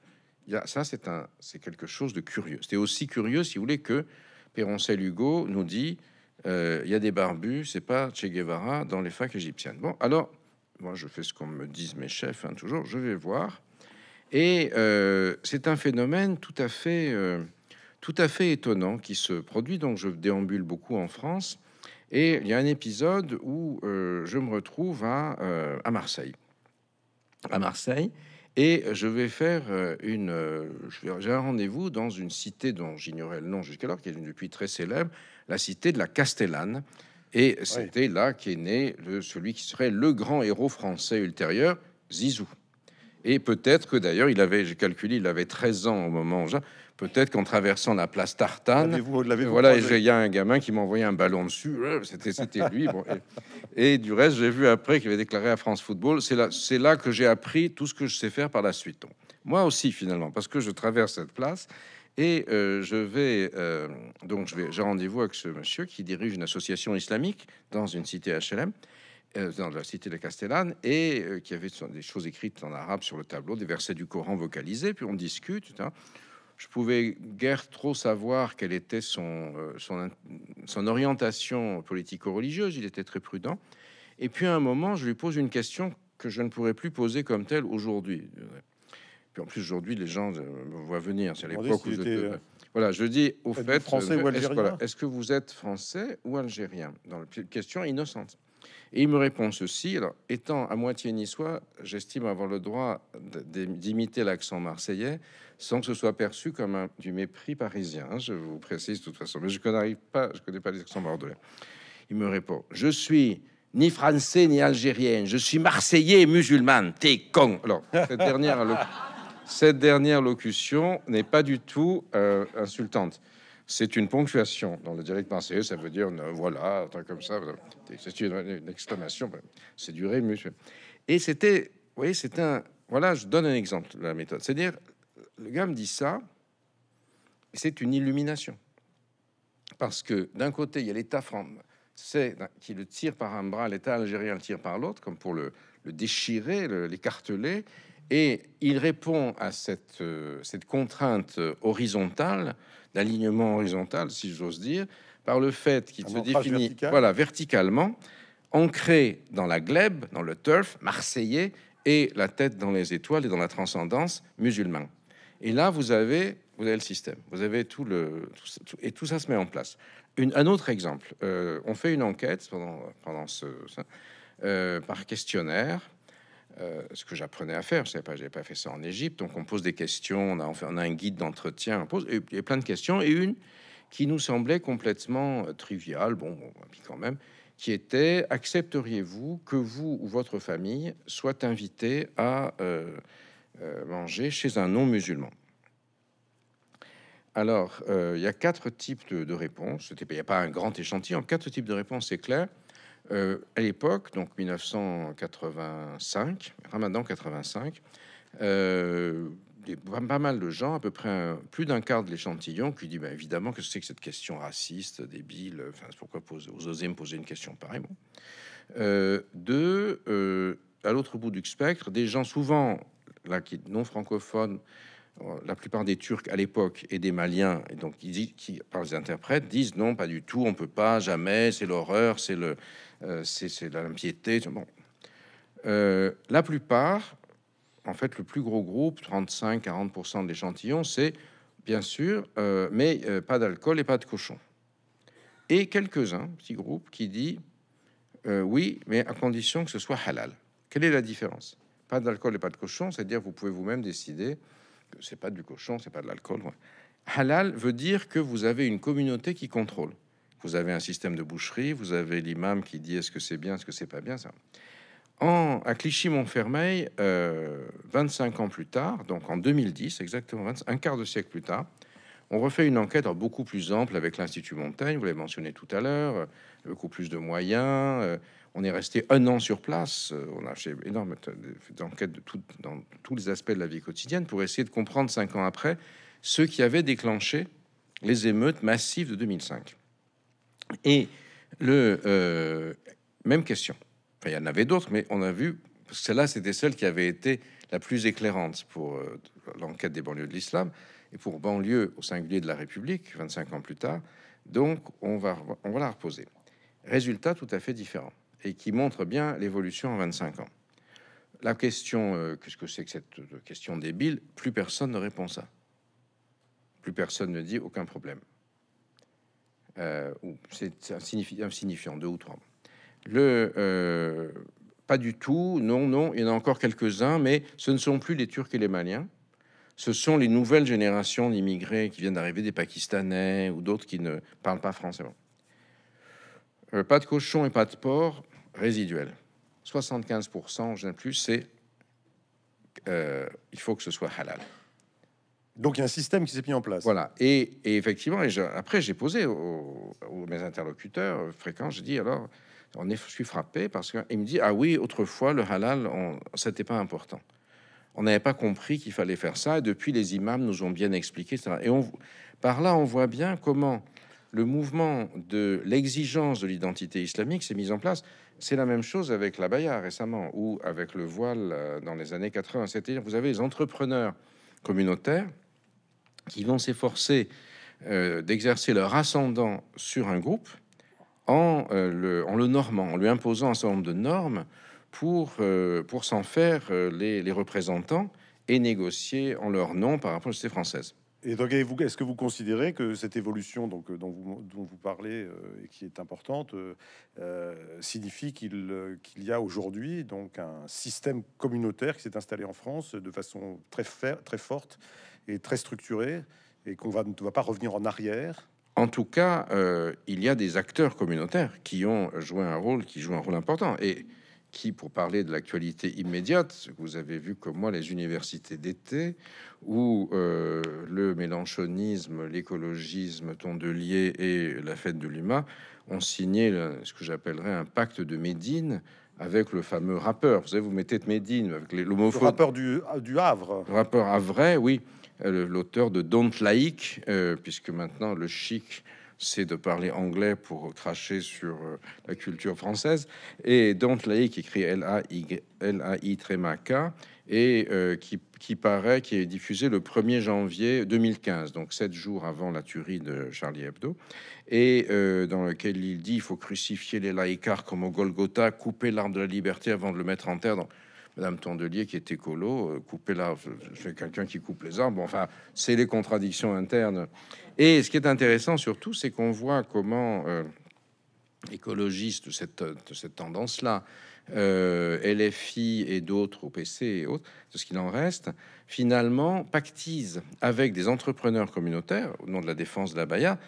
ça, c'est un, c'est quelque chose de curieux. C'était aussi curieux, si vous voulez, que Péroncel Hugo nous dit, euh, il y a des barbus, c'est pas Che Guevara dans les facs égyptiennes. Bon, alors, moi, je fais ce qu'on me dise mes chefs, hein, toujours. Je vais voir et euh, c'est un phénomène tout à fait, euh, tout à fait étonnant qui se produit. Donc, je déambule beaucoup en France. Et il y a un épisode où euh, je me retrouve à, Marseille. À Marseille. Et je vais faire une. J'ai un rendez-vous dans une cité dont j'ignorais le nom jusqu'alors, qui est depuis très célèbre, la cité de la Castellane. Et c'était là qu'est né celui qui serait le grand héros français ultérieur, Zizou. Et peut-être que d'ailleurs, il avait, j'ai calculé, il avait 13 ans au moment où peut-être qu'en traversant la place Tartane, -vous, voilà, il y a un gamin qui m'a envoyé un ballon dessus, c'était lui. et, du reste, j'ai vu après qu'il avait déclaré à France Football, c'est là, là que j'ai appris tout ce que je sais faire par la suite. moi aussi, finalement, parce que je traverse cette place. Et euh, je vais euh, je donc j'ai rendez-vous avec ce monsieur qui dirige une association islamique dans une cité HLM euh, dans la cité de Castellane, et euh, qui avait des choses écrites en arabe sur le tableau, des versets du Coran vocalisés, puis on discute. Hein. Je pouvais guère trop savoir quelle était son, euh, son, orientation politico-religieuse, il était très prudent. Et puis à un moment, je lui pose une question que je ne pourrais plus poser comme telle aujourd'hui. Puis en plus, aujourd'hui, les gens me voient venir. C'est à l'époque où je... Voilà, je dis au fait, français est-ce, est-ce que vous êtes français ou algérien Dans la question innocente il me répond ceci, étant à moitié niçois, j'estime avoir le droit d'imiter l'accent marseillais sans que ce soit perçu comme un, du mépris parisien, je vous précise de toute façon, mais je ne pas, je connais pas les accents bordelais. Il me répond, je suis ni français ni algérien, je suis marseillais musulman t'es con. Alors, cette dernière, locution n'est pas du tout euh, insultante. C'est une ponctuation. Dans le direct marseillais, ça veut dire euh, voilà, comme ça. C'est une, exclamation. C'est du monsieur Et c'était, vous voyez, c'est un. Voilà, je donne un exemple de la méthode. C'est-à-dire, le gars me dit ça, c'est une illumination. Parce que d'un côté, il y a l'État français hein, qui le tire par un bras, l'État algérien le tire par l'autre, comme pour le, le déchirer, l'écarteler. Et il répond à cette, euh, cette contrainte euh, horizontale d'alignement horizontal, si j'ose dire, par le fait qu'il se définit voilà, verticalement, ancré dans la glèbe, dans le turf marseillais, et la tête dans les étoiles et dans la transcendance musulman. Et là, vous avez, vous avez le système, vous avez tout le... et tout ça se met en place. Une, un autre exemple, euh, on fait une enquête pendant, pendant ce... Euh, par questionnaire euh, ce que j'apprenais à faire. Je n'avais pas, pas fait ça en Égypte. Donc on pose des questions, on a, on a un guide d'entretien, on pose et, plein de questions. Et une qui nous semblait complètement euh, triviale, bon, bon, quand même, qui était accepteriez-vous que vous ou votre famille soit invité à euh, manger chez un non-musulman alors, il y a quatre types de, de réponses. Il n'y a pas un grand échantillon. Quatre types de réponses, c'est clair. Euh, à l'époque, donc 1985, Ramadan 85, euh, pas mal de gens, à peu près plus d'un quart de l'échantillon, qui dit bah, évidemment que c'est que cette question raciste, débile, enfin, pourquoi oser me poser une question pareille bon. Euh, Deux, à l'autre bout du spectre, des gens souvent là qui non francophones, la plupart des Turcs à l'époque et des Maliens, et donc qui, qui par les interprètes disent non, pas du tout, on peut pas, jamais, c'est l'horreur, c'est le euh, c'est de l'impiété. Bon. Euh, la plupart, en fait, le plus gros groupe, 35-40% de l'échantillon, c'est bien sûr, euh, mais pas d'alcool et pas de cochon. Et quelques-uns, petits groupes, qui dit oui, mais à condition que ce soit halal. Quelle est la différence Pas d'alcool et pas de cochon, c'est-à-dire vous pouvez vous-même décider que c'est pas du cochon, c'est pas de l'alcool. Halal veut dire que vous avez une communauté qui contrôle. Vous avez un système de boucherie, vous avez l'imam qui dit est-ce que c'est bien, est-ce que c'est pas bien ça. En, à Clichy-Montfermeil, 25 euh, ans plus tard, donc en 2010, exactement un quart de siècle plus tard, on refait une enquête beaucoup plus ample avec l'Institut Montaigne, vous l'avez mentionné tout à l'heure, euh, beaucoup plus de moyens. Euh, on est resté un an sur place, on a fait énorme d'enquêtes de dans tous les aspects de la vie quotidienne pour essayer de comprendre cinq ans après ce qui avait déclenché les émeutes massives de 2005. Et le euh, même question. il y en avait d'autres, mais on a vu que celle-là, c'était celle qui avait été la plus éclairante pour euh, l'enquête des banlieues de l'islam et pour banlieue au singulier de la République 25 ans plus tard. Donc, on va, on va la reposer. Résultat tout à fait différent et qui montre bien l'évolution en 25 ans. La question, euh, qu'est-ce que c'est que cette question débile Plus personne ne répond ça. Plus personne ne dit aucun problème. Euh, ou c'est signifiant, deux ou trois. Le, euh, pas du tout, non, non, il y en a encore quelques-uns, mais ce ne sont plus les Turcs et les Maliens. Ce sont les nouvelles générations d'immigrés qui viennent d'arriver, des Pakistanais ou d'autres qui ne parlent pas français. Euh, pas de cochon et pas de porc, résiduel. 75%, je n'aime plus, c'est... il faut que ce soit halal. Donc il y a un système qui s'est mis en place. Voilà. Et, effectivement, après j'ai posé aux, mes interlocuteurs fréquents, j'ai dis alors, on est, je suis frappé parce qu'il me dit ah oui, autrefois le halal, n'était pas important. On n'avait pas compris qu'il fallait faire ça. Et depuis, les imams nous ont bien expliqué ça. Et on, par là, on voit bien comment le mouvement de l'exigence de l'identité islamique s'est mis en place. C'est la même chose avec la baya récemment ou avec le voile euh, dans les années 80. C'est-à-dire, vous avez les entrepreneurs communautaires qui vont s'efforcer euh, d'exercer leur ascendant sur un groupe euh, en, le, normant, en lui imposant un certain nombre de normes pour, euh, pour s'en faire les, représentants et négocier en leur nom par rapport à sociétés françaises. Et donc, est-ce que vous considérez que cette évolution donc, dont, vous, dont vous parlez et qui est importante signifie qu'il qu'il y a aujourd'hui donc un système communautaire qui s'est installé en France de façon très, très forte est très structuré, et qu'on va, ne va pas revenir en arrière. En tout cas, euh, il y a des acteurs communautaires qui ont joué un rôle, qui jouent un rôle important et qui, pour parler de l'actualité immédiate, vous avez vu comme moi les universités d'été où euh, le mélanchonisme, l'écologisme tondelier et la fête de l'UMA ont signé ce que j'appellerais un pacte de Médine avec le fameux rappeur. Vous savez, vous mettez de Médine avec l'homophobe. Le rappeur du, du Havre. Le rappeur Havre, oui. Euh, l'auteur de Don't Like, euh, puisque maintenant le chic c'est de parler anglais pour cracher sur euh, la culture française. Et Don't Laïc, écrit l a et qui, paraît, qui est diffusé le 1er janvier 2015, donc sept jours avant la tuerie de Charlie Hebdo, et dans lequel il dit il faut crucifier les laïcars comme au Golgotha, couper l'arbre de la liberté avant de le mettre en terre. Madame Tondelier, qui est écolo, euh, couper Je c'est quelqu'un qui coupe les arbres. Enfin, c'est les contradictions internes. Et ce qui est intéressant surtout, c'est qu'on voit comment euh, écologistes de cette, cette tendance-là, euh, LFI et d'autres, OPC et autres, ce qu'il en reste, finalement pactisent avec des entrepreneurs communautaires, au nom de la défense de la Baïa,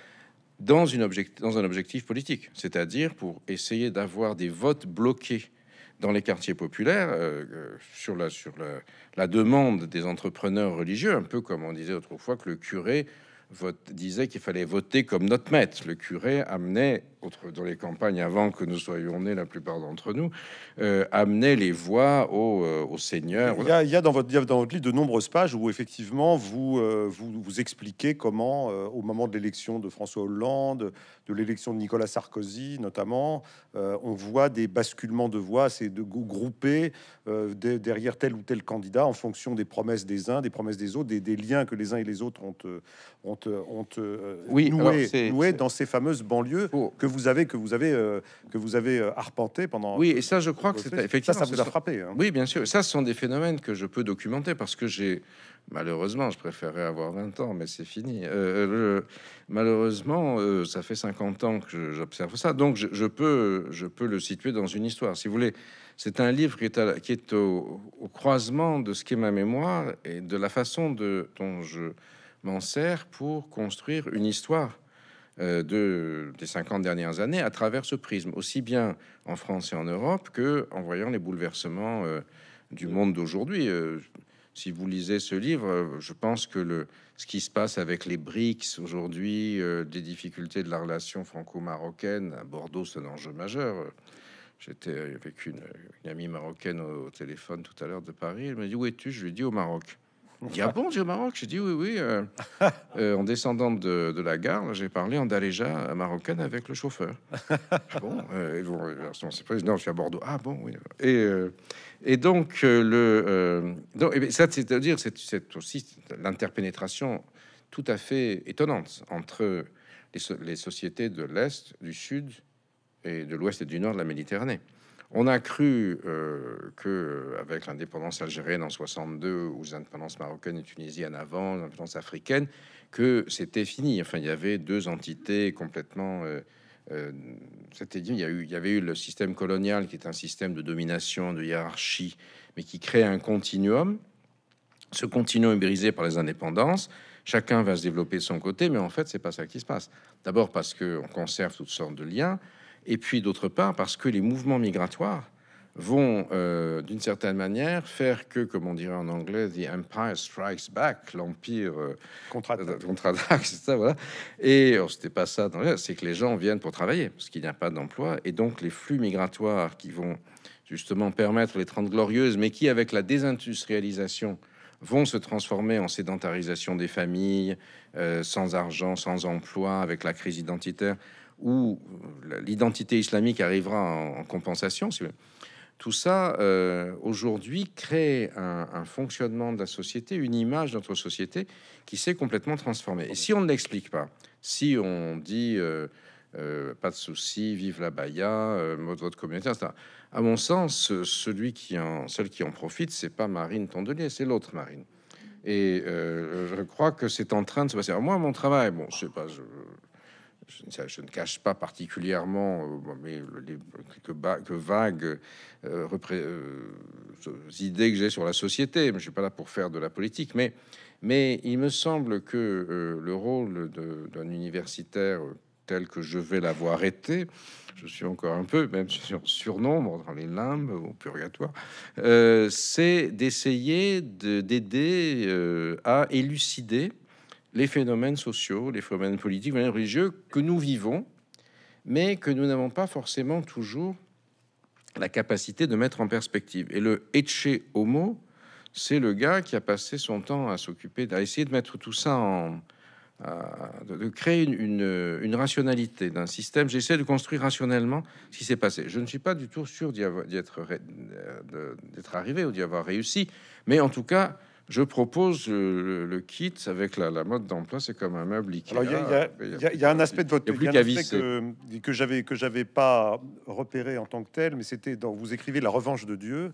dans, une dans un objectif politique, c'est-à-dire pour essayer d'avoir des votes bloqués dans les quartiers populaires euh, euh, sur, la, sur demande des entrepreneurs religieux, un peu comme on disait autrefois que le curé vote, disait qu'il fallait voter comme notre maître. Le curé amenait dans les campagnes avant que nous soyons nés, la plupart d'entre nous, euh, amener les voix euh, au, Seigneur. Il y, a, dans votre, dans votre livre de nombreuses pages où effectivement vous, euh, vous, expliquez comment, euh, au moment de l'élection de François Hollande, de l'élection de Nicolas Sarkozy notamment, on voit des basculements de voix, c'est de grouper de, derrière tel ou tel candidat en fonction des promesses des uns, des promesses des autres, des, des liens que les uns et les autres ont, ont, ont, ont oui, noués, dans ces fameuses banlieues que vous avez que vous avez que vous avez euh, euh, arpenté pendant. Oui, et ça, je crois que c'est effectivement ça, ça vous a frappé. Hein. Oui, bien sûr. Ça, ce sont des phénomènes que je peux documenter parce que j'ai malheureusement, je préférais avoir 20 ans, mais c'est fini. Euh, malheureusement, ça fait 50 ans que j'observe ça, donc je, peux je peux le situer dans une histoire. Si vous voulez, c'est un livre qui est, à, qui est au, croisement de ce qu'est ma mémoire et de la façon dont je m'en sers pour construire une histoire euh, de, des 50 dernières années à travers ce prisme, aussi bien en France et en Europe que en voyant les bouleversements euh, du monde d'aujourd'hui. Euh, si vous lisez ce livre, je pense que ce qui se passe avec les BRICS aujourd'hui, des difficultés de la relation franco-marocaine, à Bordeaux, c'est un enjeu majeur. J'étais avec une, amie marocaine au, téléphone tout à l'heure de Paris. Elle m'a dit Où es-tu Je lui ai dit Au Maroc. Il dit, ah bon, du Maroc J'ai dit, oui, oui. Euh, euh, en descendant de, la gare, j'ai parlé en daléja marocaine avec le chauffeur. bon, euh, bon c'est Non, je suis à Bordeaux. Ah bon, oui. Et, euh, et donc, le, ça, c'est-à-dire, c'est aussi l'interpénétration tout à fait étonnante entre les, les sociétés de l'Est, du Sud, et de l'Ouest et du Nord de la Méditerranée. On a cru euh, que, avec l'indépendance algérienne en 62 ou l'indépendance marocaine marocaines et tunisiennes avant, l'indépendance africaine, que c'était fini. Enfin, il y avait deux entités complètement. Euh, euh, c'était dit, il y, avait eu le système colonial qui est un système de domination, de hiérarchie, mais qui crée un continuum. Ce continuum est brisé par les indépendances. Chacun va se développer de son côté, mais en fait, ce n'est pas ça qui se passe. D'abord parce qu'on conserve toutes sortes de liens et puis d'autre part parce que les mouvements migratoires vont euh, d'une certaine manière faire que, comme on dirait en anglais, the empire strikes back, l'empire euh, contre-attaque, euh, ça, voilà. Et c'était pas ça, c'est que les gens viennent pour travailler, parce qu'il n'y a pas d'emploi, et donc les flux migratoires qui vont justement permettre les 30 glorieuses, mais qui, avec la désindustrialisation, vont se transformer en sédentarisation des familles, euh, sans argent, sans emploi, avec la crise identitaire, où euh, l'identité islamique arrivera en, compensation. Tout ça, euh, aujourd'hui, crée un, fonctionnement de la société, une image de notre société qui s'est complètement transformée. Et si on ne l'explique pas, si on dit euh, pas de souci, vive la baïa, mode votre communauté, À mon sens, celui qui en, celle qui en profite, c'est pas Marine Tondelier, c'est l'autre Marine. Et je crois que c'est en train de se passer. moi, mon travail, bon, je sais pas, je, je, ne cache pas particulièrement, euh, les quelques, vagues euh, euh idées que j'ai sur la société. Je ne suis pas là pour faire de la politique, mais, mais il me semble que euh, le rôle d'un universitaire tel que je vais l'avoir été, je suis encore un peu, même sur surnombre, dans les limbes, au purgatoire, c'est d'essayer d'aider à élucider les phénomènes sociaux, les phénomènes politiques, les religieux que nous vivons, mais que nous n'avons pas forcément toujours la capacité de mettre en perspective. Et le chez homo, c'est le gars qui a passé son temps à s'occuper, à essayer de mettre tout ça en, de, créer une, rationalité d'un système. J'essaie de construire rationnellement ce qui s'est passé. Je ne suis pas du tout sûr d'y être, d'être arrivé ou d'y avoir réussi, mais en tout cas, je propose le, kit avec la, mode d'emploi, c'est comme un meuble Ikea. il y, a un aspect de votre il y que, que j'avais pas repéré en tant que tel, mais c'était dans vous écrivez la revanche de Dieu.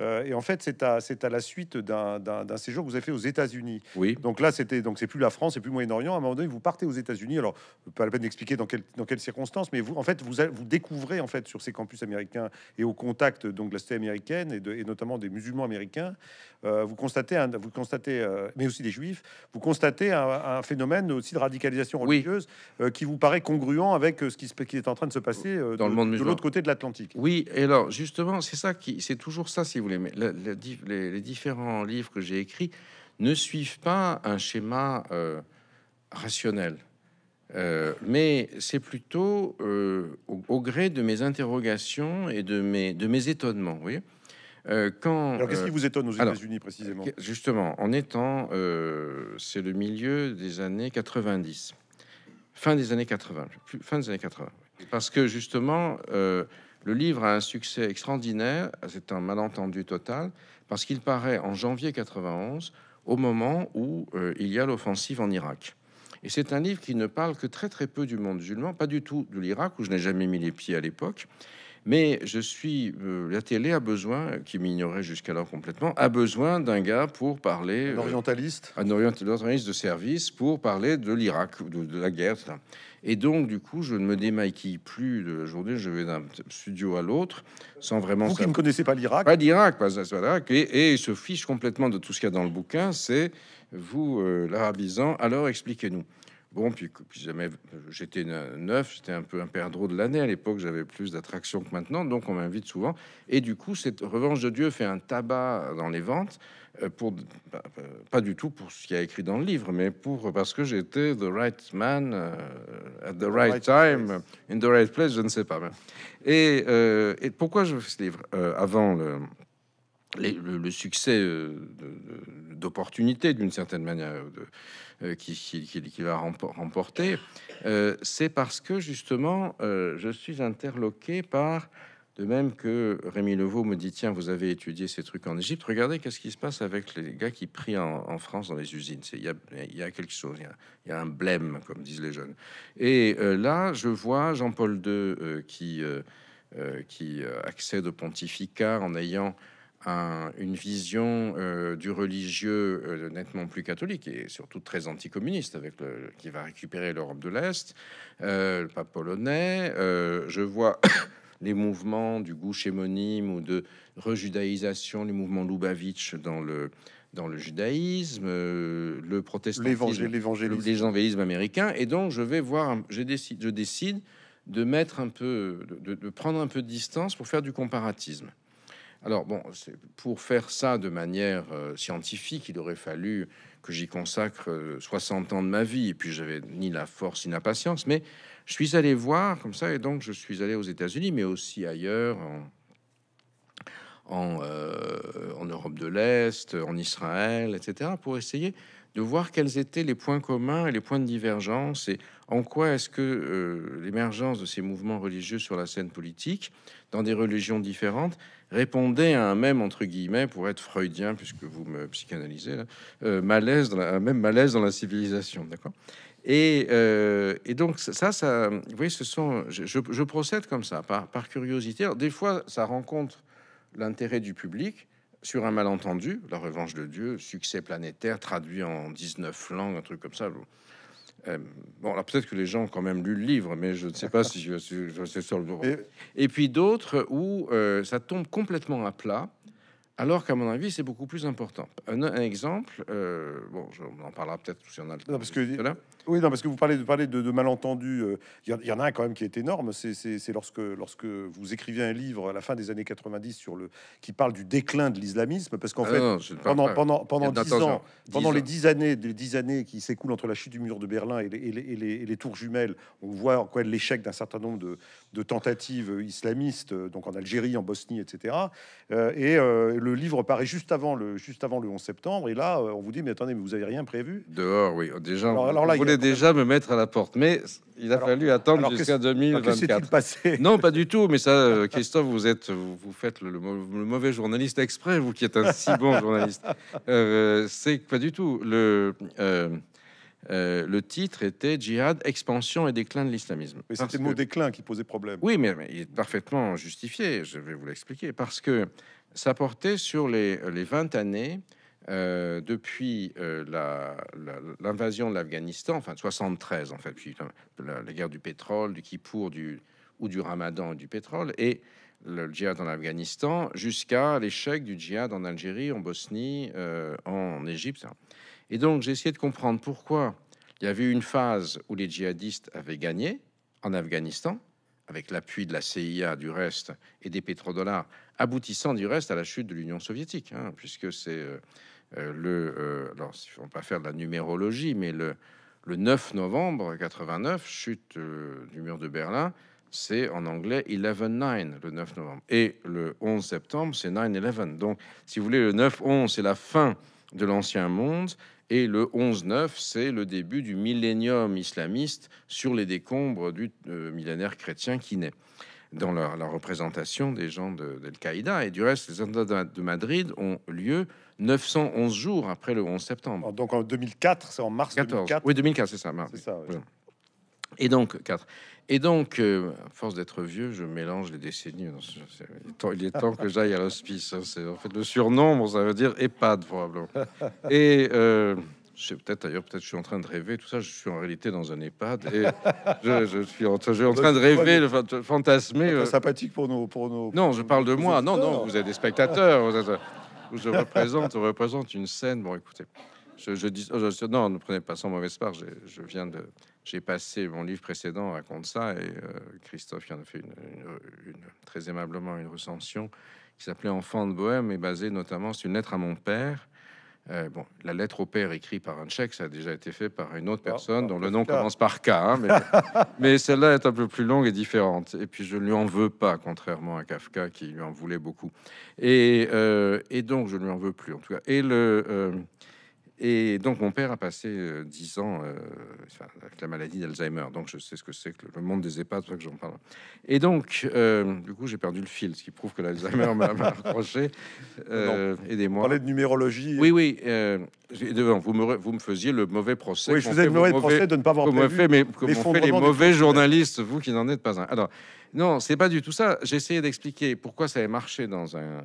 Euh, et en fait, c'est à, c'est à la suite d'un, séjour que vous avez fait aux États-Unis. Oui. Donc là, c'était donc c'est plus la France, c'est plus le Moyen-Orient. À un moment donné, vous partez aux États-Unis. Alors, pas la peine d'expliquer dans, quelles circonstances, mais vous, en fait, vous, vous découvrez en fait sur ces campus américains et au contact donc de la société américaine et, de, notamment des musulmans américains, euh, vous constatez, vous constatez, euh, mais aussi des juifs, vous constatez un, phénomène aussi de radicalisation religieuse qui vous paraît congruent avec ce qui, est en train de se passer dans de, le monde de l'autre côté de l'Atlantique. Oui. Et alors, justement, c'est ça qui, c'est toujours ça, si vous les, les, différents livres que j'ai écrits ne suivent pas un schéma euh, rationnel. Euh, mais c'est plutôt euh, au, gré de mes interrogations et de mes, de mes étonnements. Vous quand, alors, qu'est-ce qui vous étonne aux États-Unis précisément Justement, en étant, c'est le milieu des années 90, fin des années 80, fin des années 80, parce que justement, le livre a un succès extraordinaire, c'est un malentendu total, parce qu'il paraît en janvier 91, au moment où euh, il y a l'offensive en Irak. Et c'est un livre qui ne parle que très très peu du monde musulman, pas du tout de l'Irak, où je n'ai jamais mis les pieds à l'époque, mais je suis. Euh, la télé a besoin, qui m'ignorait jusqu'alors complètement, a besoin d'un gars pour parler. Un euh, orientaliste Un orientaliste de service pour parler de l'Irak, de, la guerre. Et donc, du coup, je ne me démaquille plus de la journée. Je vais d'un studio à l'autre sans vraiment. Vous qui ne connaissez pas l'Irak Pas l'Irak, pas, l'Irak. Et, et se fiche complètement de tout ce qu'il y a dans le bouquin. C'est vous, euh, l'arabisant, alors expliquez-nous. Bon, puis, jamais, j'étais neuf, j'étais un peu un perdreau de l'année à l'époque, j'avais plus d'attractions que maintenant, donc on m'invite souvent. Et du coup, cette Revanche de Dieu fait un tabac dans les ventes, euh, pour bah, euh, pas du tout pour ce qu'il y a écrit dans le livre, mais pour parce que j'étais the right man euh, at the, right, time in the right place, je ne sais pas. Et, pourquoi je fais ce livre avant le le, succès euh, d'opportunité, d'une certaine manière, euh, de, euh, qui, va remporter, c'est parce que justement, je suis interloqué par, de même que Rémi Levaux me dit, tiens, vous avez étudié ces trucs en Égypte, regardez qu'est-ce qui se passe avec les gars qui prient en, France dans les usines. Il y, a, quelque chose, il y, a un blême, comme disent les jeunes. Et là, je vois Jean-Paul II qui, qui accède au pontificat en ayant une vision euh, du religieux euh, nettement plus catholique et surtout très anticommuniste, avec qui va récupérer l'Europe de l'Est, euh, le pape polonais. je vois les mouvements du gauche ou de rejudaïsation, les mouvements Lubavitch dans le dans le judaïsme, le protestantisme, l'évangélisme américain, et donc je vais voir, je décide, je décide de mettre un peu, de prendre un peu de distance pour faire du comparatisme. Alors bon, pour faire ça de manière euh, scientifique, il aurait fallu que j'y consacre 60 euh, ans de ma vie, et puis j'avais ni la force ni la patience, mais je suis allé voir comme ça, et donc je suis allé aux États-Unis, mais aussi ailleurs, en, en euh, Europe de l'Est, en Israël, etc., pour essayer de voir quels étaient les points communs et les points de divergence, et en quoi est-ce que l'émergence de ces mouvements religieux sur la scène politique, dans des religions différentes, répondait à un même, entre guillemets, pour être freudien, puisque vous me psychanalysez, euh, malaise dans la, un même malaise dans la civilisation. D'accord et, euh, et, donc, ça, ça, vous voyez, ce sont, je, procède comme ça, par, par curiosité. Alors, des fois, ça rencontre l'intérêt du public sur un malentendu, La revanche de Dieu, succès planétaire, traduit en 19 langues, un truc comme ça. Euh, bon, alors peut-être que les gens ont quand même lu le livre, mais je ne sais pas si je, sais le et... et puis d'autres où euh, ça tombe complètement à plat, alors qu'à mon avis, c'est beaucoup plus important. Un, exemple, euh, bon, on en parlera peut-être si on a le temps. Non, parce que là. Oui, non, parce que vous parlez de, parler de, malentendus. Euh, il y, en a un quand même qui est énorme. C'est lorsque, lorsque vous écrivez un livre à la fin des années 90 sur le, qui parle du déclin de l'islamisme. Parce qu'en ah fait, pendant, pendant, pendant, ans, pendant les dix années, les dix années qui s'écoulent entre la chute du mur de Berlin et les, les, les, tours jumelles, on voit quoi l'échec d'un certain nombre de, de, tentatives euh, islamistes, euh, donc en Algérie, en Bosnie, etc. et le livre paraît juste avant le, juste avant le 11 septembre. Et là, on vous dit, mais attendez, mais vous avez rien prévu Dehors, oui. Déjà, alors, là, déjà me mettre à la porte, mais il a fallu attendre jusqu'à 2024. Passé non, pas du tout. Mais ça, euh, Christophe, vous êtes, vous faites le, mauvais journaliste exprès, vous qui êtes un si bon journaliste. Euh, c'est pas du tout le. Euh, le titre était Djihad, expansion et déclin de l'islamisme. Mais c'était le mot déclin qui posait problème. Oui, mais, il est parfaitement justifié, je vais vous l'expliquer, parce que ça portait sur les, les 20 années euh, depuis euh, l'invasion de l'Afghanistan, enfin 73 en fait, puis euh, la, guerre du pétrole, du Kippour, du, ou du Ramadan et du pétrole, et le djihad en Afghanistan, jusqu'à l'échec du djihad en Algérie, en Bosnie, en Égypte. Et donc j'ai essayé de comprendre pourquoi il y avait une phase où les djihadistes avaient gagné en Afghanistan, avec l'appui de la CIA du reste et des pétrodollars, aboutissant du reste à la chute de l'Union soviétique, hein, puisque c'est euh, le, euh, alors, on va faire de la numérologie, mais le, 9 novembre 89, chute euh, du mur de Berlin, c'est en anglais 11-9, le 9 novembre. Et le 11 septembre, c'est 9-11. Donc, si vous voulez, le 9-11, c'est la fin de l'ancien monde. Et le 11-9, c'est le début du millénium islamiste sur les décombres du millénaire chrétien qui naît dans la, représentation des gens d'Al-Qaïda. et du reste, les attentats de Madrid ont lieu 911 jours après le 11 septembre. Oh, donc en 2004, c'est en mars 2004 Oui, 2004, c'est ça. ça Et donc, 4. Et donc, euh, force d'être vieux, je mélange les décennies. Il est temps, il est temps que j'aille à l'hospice. Hein. C'est en fait le surnom, ça veut dire EHPAD probablement. Et. Euh, je peut-être d'ailleurs, peut-être je suis en train de rêver, tout ça, je suis en réalité dans un EHPAD et je, suis en, bah, train de rêver, de fantasmer. Euh. sympathique pour nos, pour nous. Non, je parle de moi. Non, non, vous êtes des spectateurs. Vous je représente, représente une scène. Bon, écoutez, je, dis, oh, non, ne prenez pas sans mauvaise part. Je, viens de, j'ai passé mon livre précédent raconte ça et euh, Christophe en a fait une, très aimablement une recension qui s'appelait Enfant de Bohème et basé notamment sur une lettre à mon père euh, bon, la lettre au père écrite par un tchèque, ça a déjà été fait par une autre ah, personne dont le nom commence par K. Hein, mais, mais celle-là est un peu plus longue et différente. Et puis je ne lui en veux pas, contrairement à Kafka qui lui en voulait beaucoup. Et, euh, et donc je ne lui en veux plus, en tout cas. Et le, euh, et donc, mon père a passé dix ans avec la maladie d'Alzheimer. Donc, je sais ce que c'est que le monde des EHPAD, que j'en parle. Et donc, du coup, j'ai perdu le fil, ce qui prouve que l'Alzheimer m'a rapproché. Euh, Aidez-moi. Parler de numérologie. Oui, oui. vous, me, vous me faisiez le mauvais procès. Oui, je faisais le mauvais procès de ne pas avoir prévu fait, mais comme on fait les mauvais journalistes, vous qui n'en êtes pas un. Alors, non, c'est pas du tout ça. J'ai essayé d'expliquer pourquoi ça avait marché dans un,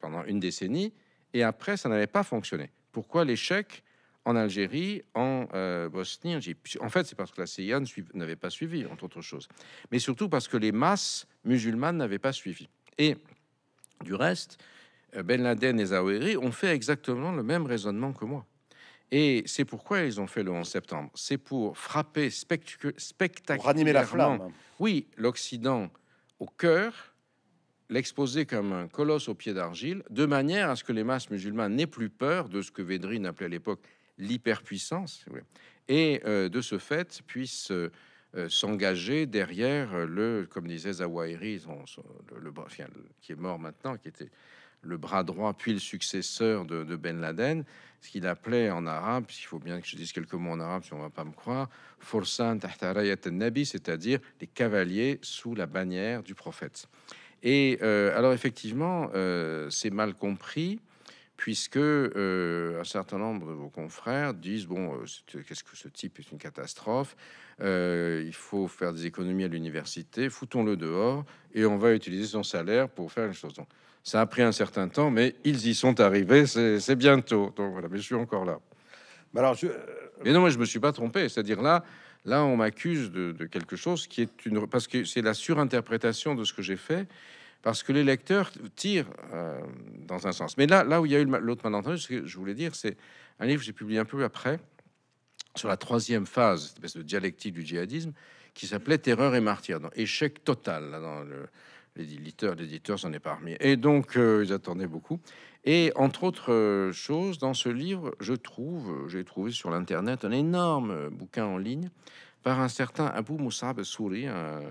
pendant une décennie, et après, ça n'avait pas fonctionné. Pourquoi l'échec en Algérie, en euh, Bosnie, en, fait, c'est parce que la CIA n'avait pas suivi, entre autres choses. Mais surtout parce que les masses musulmanes n'avaient pas suivi. Et du reste, euh, Ben Laden et Zawahiri ont fait exactement le même raisonnement que moi. Et c'est pourquoi ils ont fait le 11 septembre. C'est pour frapper spectaculairement. ranimer la flamme. Oui, l'Occident au cœur l'exposer comme un colosse au pied d'argile, de manière à ce que les masses musulmanes n'aient plus peur de ce que Védrine appelait à l'époque l'hyperpuissance, et euh, de ce fait puissent euh, euh, s'engager derrière le, comme disait Zawahiri, le, qui est mort maintenant, qui était le bras droit puis le successeur de, Ben Laden, ce qu'il appelait en arabe, il faut bien que je dise quelques mots en arabe si on ne va pas me croire, Forsan Tahtarayat Nabi, c'est-à-dire les cavaliers sous la bannière du prophète. Et euh, alors effectivement, euh, c'est mal compris puisque euh, un certain nombre de vos confrères disent bon, qu'est-ce que ce type est une catastrophe Il faut faire des économies à l'université, foutons-le dehors et on va utiliser son salaire pour faire une chose. Donc, ça a pris un certain temps, mais ils y sont arrivés. C'est bientôt. Donc voilà, mais je suis encore là. Mais alors, je... Mais non, je me suis pas trompé. C'est-à-dire là, Là, on m'accuse de, quelque chose qui est une... Parce que c'est la surinterprétation de ce que j'ai fait, parce que les lecteurs tirent euh, dans un sens. Mais là, là où il y a eu l'autre malentendu, ce que je voulais dire, c'est un livre que j'ai publié un peu après, sur la troisième phase, de dialectique du djihadisme, qui s'appelait Terreur et martyr, dans échec total, là, dans le l'éditeur, s'en est parmi. Et donc, euh, ils attendaient beaucoup. Et entre autres euh, choses, dans ce livre, je trouve, euh, j'ai trouvé sur l'internet un énorme euh, bouquin en ligne par un certain Abu Moussab Souri, un,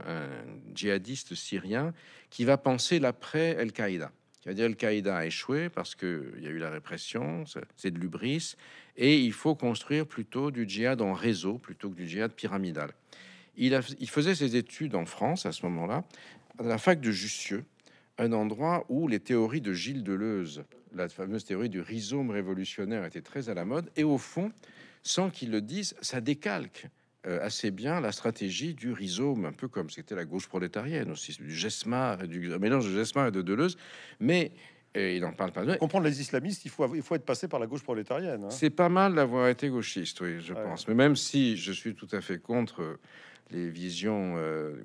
djihadiste syrien, qui va penser l'après Al-Qaïda. cest à dire Al-Qaïda a échoué parce qu'il y a eu la répression, c'est de l'ubris, et il faut construire plutôt du djihad en réseau plutôt que du djihad pyramidal. Il, il faisait ses études en France à ce moment-là, à la fac de Jussieu, un endroit où les théories de Gilles Deleuze la fameuse théorie du rhizome révolutionnaire était très à la mode. Et au fond, sans qu'ils le disent, ça décalque euh, assez bien la stratégie du rhizome, un peu comme c'était la gauche prolétarienne aussi, du et du mélange de Jessmar et de Deleuze. Mais il n'en parle pas. Pour comprendre les islamistes, il faut, il faut être passé par la gauche prolétarienne. Hein. C'est pas mal d'avoir été gauchiste, oui, je pense. Mais même si je suis tout à fait contre euh, les visions euh,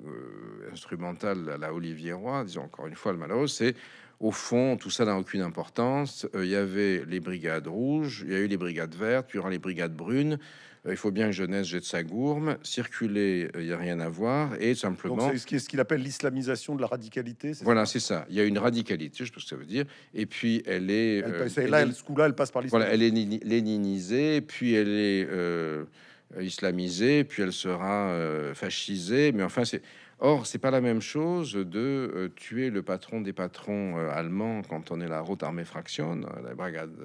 instrumentales à la Olivier Roy, disons encore une fois, le malheureux, c'est au fond, tout ça n'a aucune importance. Euh, il y avait les brigades rouges, il y a eu les brigades vertes, puis il y aura les brigades brunes. Euh, il faut bien que jeunesse jette sa gourme, circuler, euh, il n'y a rien à voir, et simplement. C'est ce qu'il appelle l'islamisation de la radicalité. Voilà, c'est ça. Il y a une radicalité, je sais que ça veut dire, et puis elle est. Elle, là, elle, ce coup elle passe par l'islam. elle est léninisée, puis elle est islamisée, puis elle sera fascisée, mais enfin, c'est Or, c'est pas la même chose de euh, tuer le patron des patrons euh, allemands quand on est la route Armée Fractionne, euh, la brigade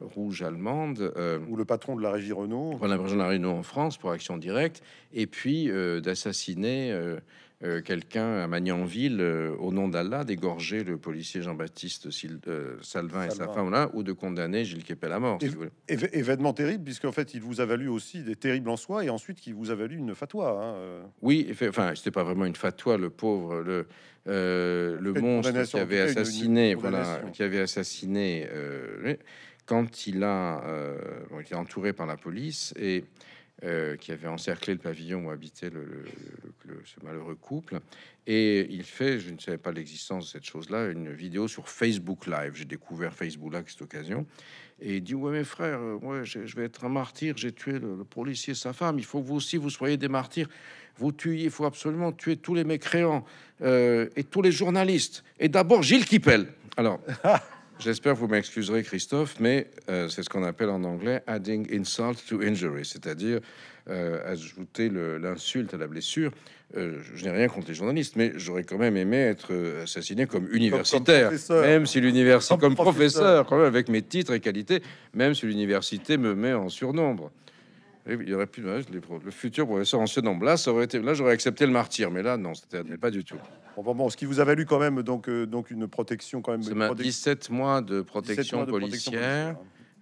rouge allemande. Ou le patron de la régie Renault. Voilà, la Renault en France pour action directe. Et puis d'assassiner euh, quelqu'un à Magnanville, euh, au nom d'Allah, d'égorger le policier Jean-Baptiste euh, Salvin, et sa femme là, ou de condamner Gilles Kepel à mort. événement terrible, puisqu'en fait, il vous a valu aussi des terribles en soi, et ensuite, qui vous a valu une fatwa. Hein, oui, enfin, c'était pas vraiment une fatwa, le pauvre, le, monstre qui avait assassiné, voilà, qui avait assassiné, quand il a, été entouré par la police et euh, qui avait encerclé le pavillon où habitait le, ce malheureux couple. Et il fait, je ne savais pas l'existence de cette chose-là, une vidéo sur Facebook Live. J'ai découvert Facebook Live à cette occasion. Et il dit Ouais, mes frères, euh, je vais être un martyr. J'ai tué le, policier, et sa femme. Il faut que vous aussi, vous soyez des martyrs. Vous tuez, il faut absolument tuer tous les mécréants euh, et tous les journalistes. Et d'abord, Gilles Kippel. Alors. J'espère que vous m'excuserez, Christophe, mais euh, c'est ce qu'on appelle en anglais adding insult to injury, c'est-à-dire euh, ajouter l'insulte à la blessure. Euh, je n'ai rien contre les journalistes, mais j'aurais quand même aimé être assassiné comme universitaire, même si l'université, comme, comme, professeur, quand même avec mes titres et qualités, même si l'université me met en surnombre. Eh il y aurait pu. le futur professeur en ce là ça aurait été. Là, j'aurais accepté le martyr, mais là, non, c'était pas du tout. Bon, bon, ce qui vous a valu quand même donc, euh, donc une protection quand même. 17 mois de protection policière,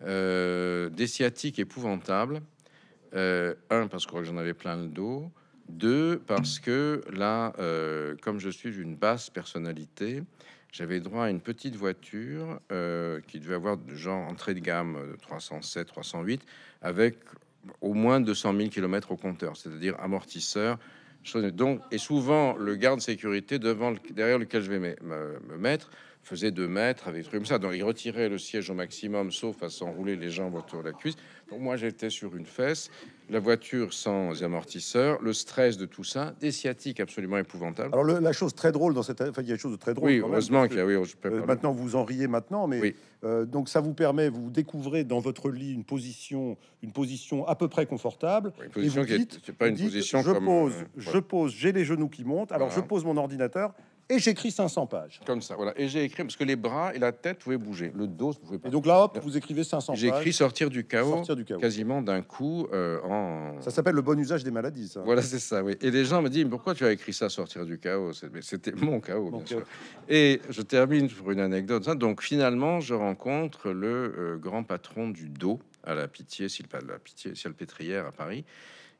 euh, des sciatiques épouvantables. Euh, un parce que j'en avais plein le dos. Deux parce que là, comme je suis d'une basse personnalité, j'avais droit à une petite voiture qui devait avoir genre entrée de gamme 307, 308, avec au moins 200 000 km au compteur, c'est-à-dire amortisseur. Donc, et souvent, le garde sécurité devant derrière lequel je vais me, mettre faisait deux mètres avec comme ça. Donc, il retirait le siège au maximum, sauf à s'enrouler les jambes autour de la cuisse. Donc, moi, j'étais sur une fesse la voiture sans amortisseur, le stress de tout ça, des sciatiques absolument épouvantables. Alors la chose très drôle dans cette, enfin, il y a des chose de très drôle Oui, heureusement y a, euh, maintenant vous en riez maintenant, mais euh, donc ça vous permet, vous découvrez dans votre lit une position, une position à peu près confortable. une position qui est, pas une position je pose, euh, je pose, j'ai les genoux qui montent. Alors je pose mon ordinateur et j'écris 500 pages. Comme ça, voilà. Et j'ai écrit, parce que les bras et la tête pouvaient bouger, le dos ne pouvait pas. Et donc là, hop, vous écrivez 500 pages. J'ai écrit sortir du, chaos, sortir du quasiment d'un coup euh, en. Ça s'appelle le bon usage des maladies, ça. Voilà, c'est ça, oui. Et les gens me disent, pourquoi tu as écrit ça, sortir du chaos C'était mon chaos, bien sûr. Et je termine pour une anecdote. Donc finalement, je rencontre le euh, grand patron du dos à la Pitié, s'il de la Pitié, Ciel Pétrière à Paris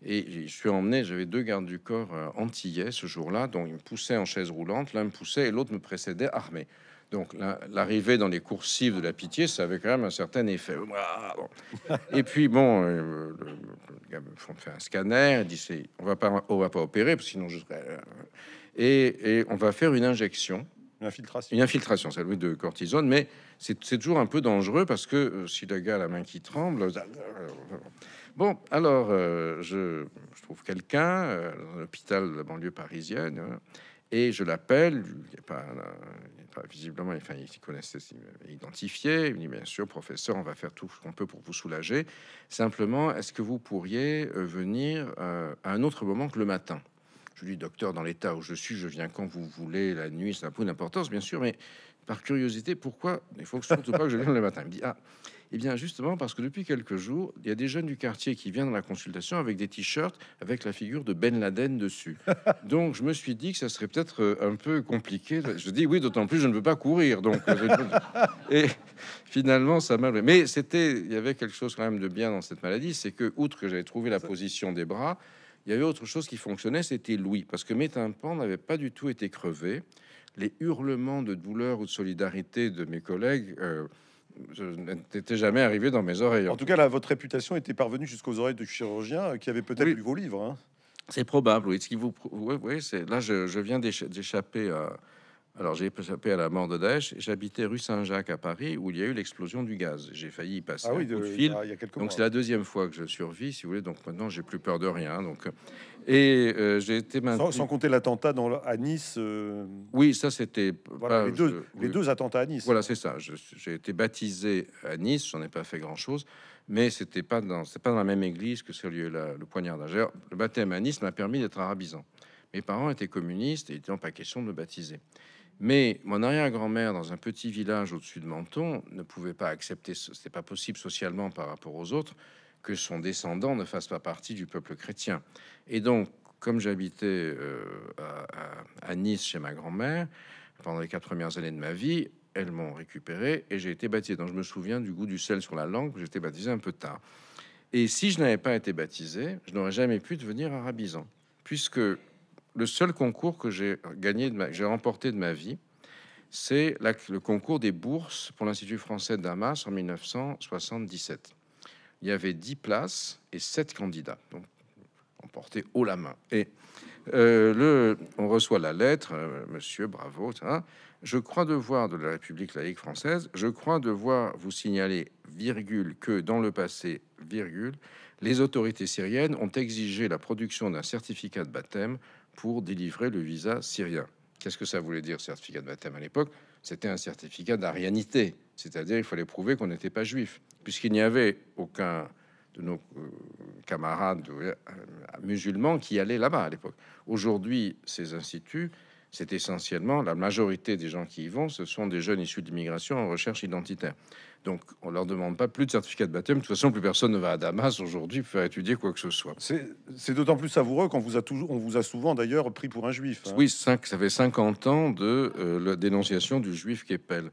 et je suis emmené, j'avais deux gardes du corps euh, antillais ce jour-là, dont ils me poussaient en chaise roulante, l'un me poussait et l'autre me précédait armé. Donc l'arrivée dans les coursives de la pitié, ça avait quand même un certain effet. Et puis bon, euh, le, gars me fait un scanner, il dit on va pas, on va pas opérer, sinon je serai... Euh, et, et on va faire une injection. Une infiltration. Une infiltration, celle de cortisone, mais c'est toujours un peu dangereux parce que si le gars a la main qui tremble... Bon, alors, euh, je, trouve quelqu'un euh, dans l'hôpital de la banlieue parisienne hein, et je l'appelle. Il n'est pas, pas, visiblement, enfin, il connaissait, il identifié. Il me dit Bien sûr, professeur, on va faire tout ce qu'on peut pour vous soulager. Simplement, est-ce que vous pourriez euh, venir à un autre moment que le matin je lui dis, docteur, dans l'état où je suis, je viens quand vous voulez, la nuit, ça n'a pas d'importance, bien sûr, mais par curiosité, pourquoi il faut surtout pas que je vienne le matin. Il me dit ah, eh bien justement parce que depuis quelques jours, il y a des jeunes du quartier qui viennent à la consultation avec des t-shirts avec la figure de Ben Laden dessus. Donc je me suis dit que ça serait peut-être euh, un peu compliqué. Je dis oui, d'autant plus je ne veux pas courir. Donc euh, et finalement ça m'a. Mais c'était, il y avait quelque chose quand même de bien dans cette maladie, c'est que outre que j'avais trouvé la position des bras, il y avait autre chose qui fonctionnait, c'était Louis, parce que mes tympans n'avaient pas du tout été crevés les hurlements de douleur ou de solidarité de mes collègues euh, n'étaient jamais arrivés dans mes oreilles. En tout cas, là, votre réputation était parvenue jusqu'aux oreilles du chirurgien euh, qui avait peut-être lu vos livres. Hein. C'est probable, oui. Ce qui vous, c'est là, je, viens d'échapper à. Alors, j'ai échappé à la mort de Daesh. J'habitais rue Saint-Jacques à Paris où il y a eu l'explosion du gaz. J'ai failli y passer fil. donc, c'est la deuxième fois que je survie, si vous voulez. Donc, maintenant, j'ai plus peur de rien. Donc, et euh, j'ai été sans, compter l'attentat dans, à Nice. Euh, oui, ça c'était. les, euh, deux, attentats à Nice. Voilà, c'est ça. J'ai été baptisé à Nice, j'en ai pas fait grand chose, mais c'était pas dans, c'est pas dans la même église que lieu là le poignard d'Agère. Le baptême à Nice m'a permis d'être arabisant. Mes parents étaient communistes et il n'était pas question de me baptiser. Mais mon arrière-grand-mère, dans un petit village au-dessus de Menton, ne pouvait pas accepter, Ce n'était pas possible socialement par rapport aux autres, que son descendant ne fasse pas partie du peuple chrétien. Et donc, comme j'habitais euh, à, Nice chez ma grand-mère pendant les quatre premières années de ma vie, elles m'ont récupéré et j'ai été baptisé. Donc je me souviens du goût du sel sur la langue, j'ai été baptisé un peu tard. Et si je n'avais pas été baptisé, je n'aurais jamais pu devenir arabisant, puisque le seul concours que j'ai gagné, j'ai remporté de ma vie, c'est le concours des bourses pour l'Institut français de Damas en 1977 il y avait 10 places et sept candidats, donc portait haut la main. Et euh, le, on reçoit la lettre, euh, monsieur, bravo, je crois devoir de la République laïque française, je crois devoir vous signaler, virgule, que dans le passé, virgule, les autorités syriennes ont exigé la production d'un certificat de baptême pour délivrer le visa syrien. Qu'est-ce que ça voulait dire, certificat de baptême à l'époque C'était un certificat d'arianité, c'est-à-dire il fallait prouver qu'on n'était pas juif puisqu'il n'y avait aucun de nos euh, camarades euh, euh, musulmans qui allait là-bas à l'époque. Aujourd'hui, ces instituts, c'est essentiellement la majorité des gens qui y vont, ce sont des jeunes issus de l'immigration en recherche identitaire. Donc on leur demande pas plus de certificat de baptême. De toute façon, plus personne ne va à Damas aujourd'hui pour faire étudier quoi que ce soit. C'est d'autant plus savoureux qu'on vous a toujours, on vous a souvent d'ailleurs pris pour un juif. Hein. Oui, ça fait 50 ans de la dénonciation du juif Kepel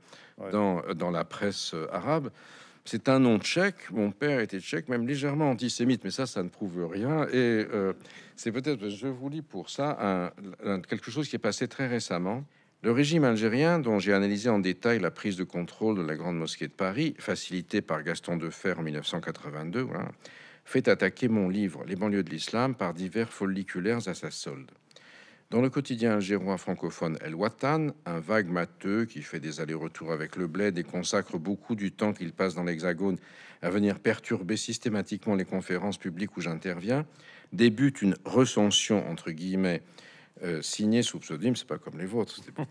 dans, dans la presse arabe. C'est un nom tchèque. Mon père était tchèque, même légèrement antisémite, mais ça, ça ne prouve rien. Et euh, c'est peut-être, je vous lis pour ça, quelque chose qui est passé très récemment. Le régime algérien, dont j'ai analysé en détail la prise de contrôle de la Grande Mosquée de Paris, facilitée par Gaston Defer en 1982, fait attaquer mon livre Les banlieues de l'islam par divers folliculaires à sa solde. Dans le quotidien algérois francophone El Watan, un vague matheux qui fait des allers-retours avec le bled et consacre beaucoup du temps qu'il passe dans l'Hexagone à venir perturber systématiquement les conférences publiques où j'interviens, débute une recension entre guillemets euh, signée sous pseudonyme, c'est pas comme les vôtres, c'est pas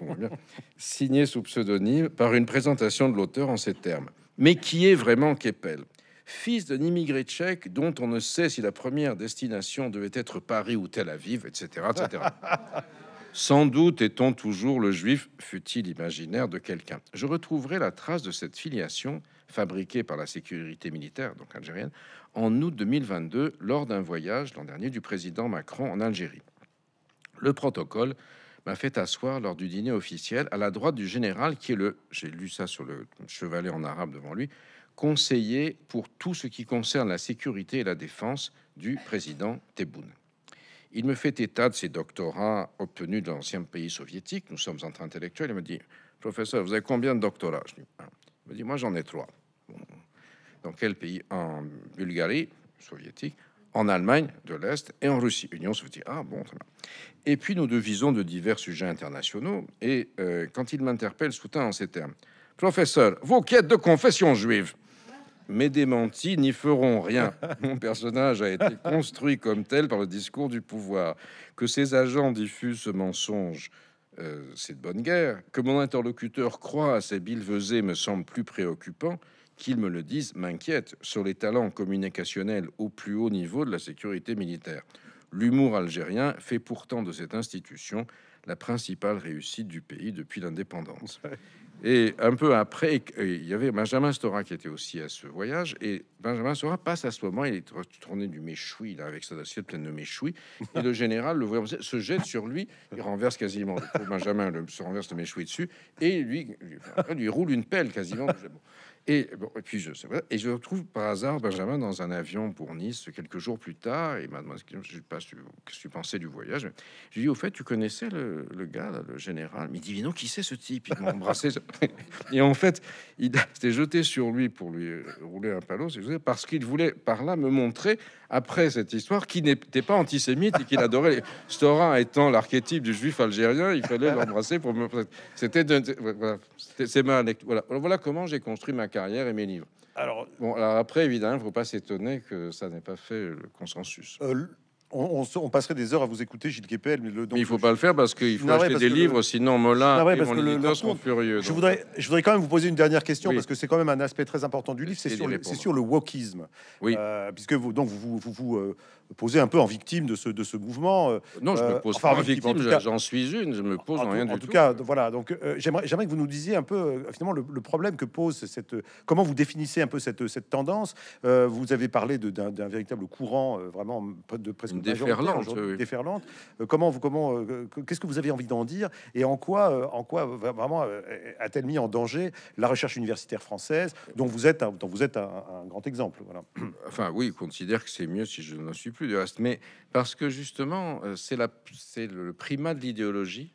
signée sous pseudonyme par une présentation de l'auteur en ces termes. Mais qui est vraiment Keppel fils d'un immigré tchèque dont on ne sait si la première destination devait être Paris ou Tel Aviv, etc. etc. Sans doute est-on toujours le juif, fut-il imaginaire, de quelqu'un. Je retrouverai la trace de cette filiation fabriquée par la sécurité militaire, donc algérienne, en août 2022 lors d'un voyage l'an dernier du président Macron en Algérie. Le protocole m'a fait asseoir lors du dîner officiel à la droite du général qui est le, j'ai lu ça sur le chevalet en arabe devant lui, conseiller pour tout ce qui concerne la sécurité et la défense du président Tebboune. Il me fait état de ses doctorats obtenus dans l'ancien pays soviétique. Nous sommes entre intellectuels. Il me dit Professeur, vous avez combien de doctorats Je dis, Il me dit Moi, j'en ai trois. Dans quel pays En Bulgarie, soviétique, en Allemagne de l'Est et en Russie. Union soviétique. Ah bon, Et puis nous devisons de divers sujets internationaux. Et euh, quand il m'interpelle soudain en ces termes Professeur, vous quêtes de confession juive, « Mes démentis n'y feront rien. Mon personnage a été construit comme tel par le discours du pouvoir. Que ses agents diffusent ce mensonge, euh, c'est de bonne guerre. Que mon interlocuteur croit à ces billevesées me semble plus préoccupant. qu'ils me le disent m'inquiète sur les talents communicationnels au plus haut niveau de la sécurité militaire. L'humour algérien fait pourtant de cette institution la principale réussite du pays depuis l'indépendance. Et un peu après, euh, il y avait Benjamin Stora qui était aussi à ce voyage. Et Benjamin Stora passe à ce moment, il est retourné du méchoui, là, avec sa assiette pleine de méchoui. Et le général, se jette sur lui. Il renverse quasiment. Benjamin se renverse le méchoui dessus. Et lui, lui, lui roule une pelle quasiment. Et, puis, je, et je retrouve par hasard Benjamin dans un avion pour Nice quelques jours plus tard. Et il m'a demandé je pas ce que tu pensais du voyage. Je lui dis :« au fait, tu connaissais le, gars, le général Mais dis dit, qui c'est ce type Il m'a embrassé. et en fait, il s'était jeté sur lui pour lui rouler un palo, parce qu'il voulait par là me montrer après cette histoire, qui n'était pas antisémite et qui l'adorait. Stora étant l'archétype du juif algérien, il fallait l'embrasser pour me. C'était voilà. c'est Voilà. comment j'ai construit ma carrière et mes livres. Alors, bon, alors après, évidemment, il ne faut pas s'étonner que ça n'ait pas fait le consensus. Euh, on, passerait des heures à vous écouter, Gilles Kepel. Mais, il ne faut pas le faire parce qu'il faut acheter des livres, sinon Molin et mon furieux. Je voudrais, je voudrais quand même vous poser une dernière question parce que c'est quand même un aspect très important du livre, c'est sur, le wokisme. Oui. Euh, puisque vous, donc vous, vous, vous, euh, poser un peu en victime de ce, de ce mouvement. Euh, non, je me euh, pose pas en victime, j'en suis une, je me pose en, rien en du tout. En tout cas, voilà, donc euh, j'aimerais que vous nous disiez un peu finalement le, problème que pose cette... Comment vous définissez un peu cette, cette tendance Vous avez parlé d'un véritable courant vraiment de presque déferlante. déferlante. comment vous... Comment, Qu'est-ce que vous avez envie d'en dire et en quoi, en quoi vraiment a-t-elle mis en danger la recherche universitaire française dont vous êtes, dont vous êtes un, grand exemple Enfin oui, considère que c'est mieux si je n'en suis plus de reste, mais parce que justement, euh, c'est le primat de l'idéologie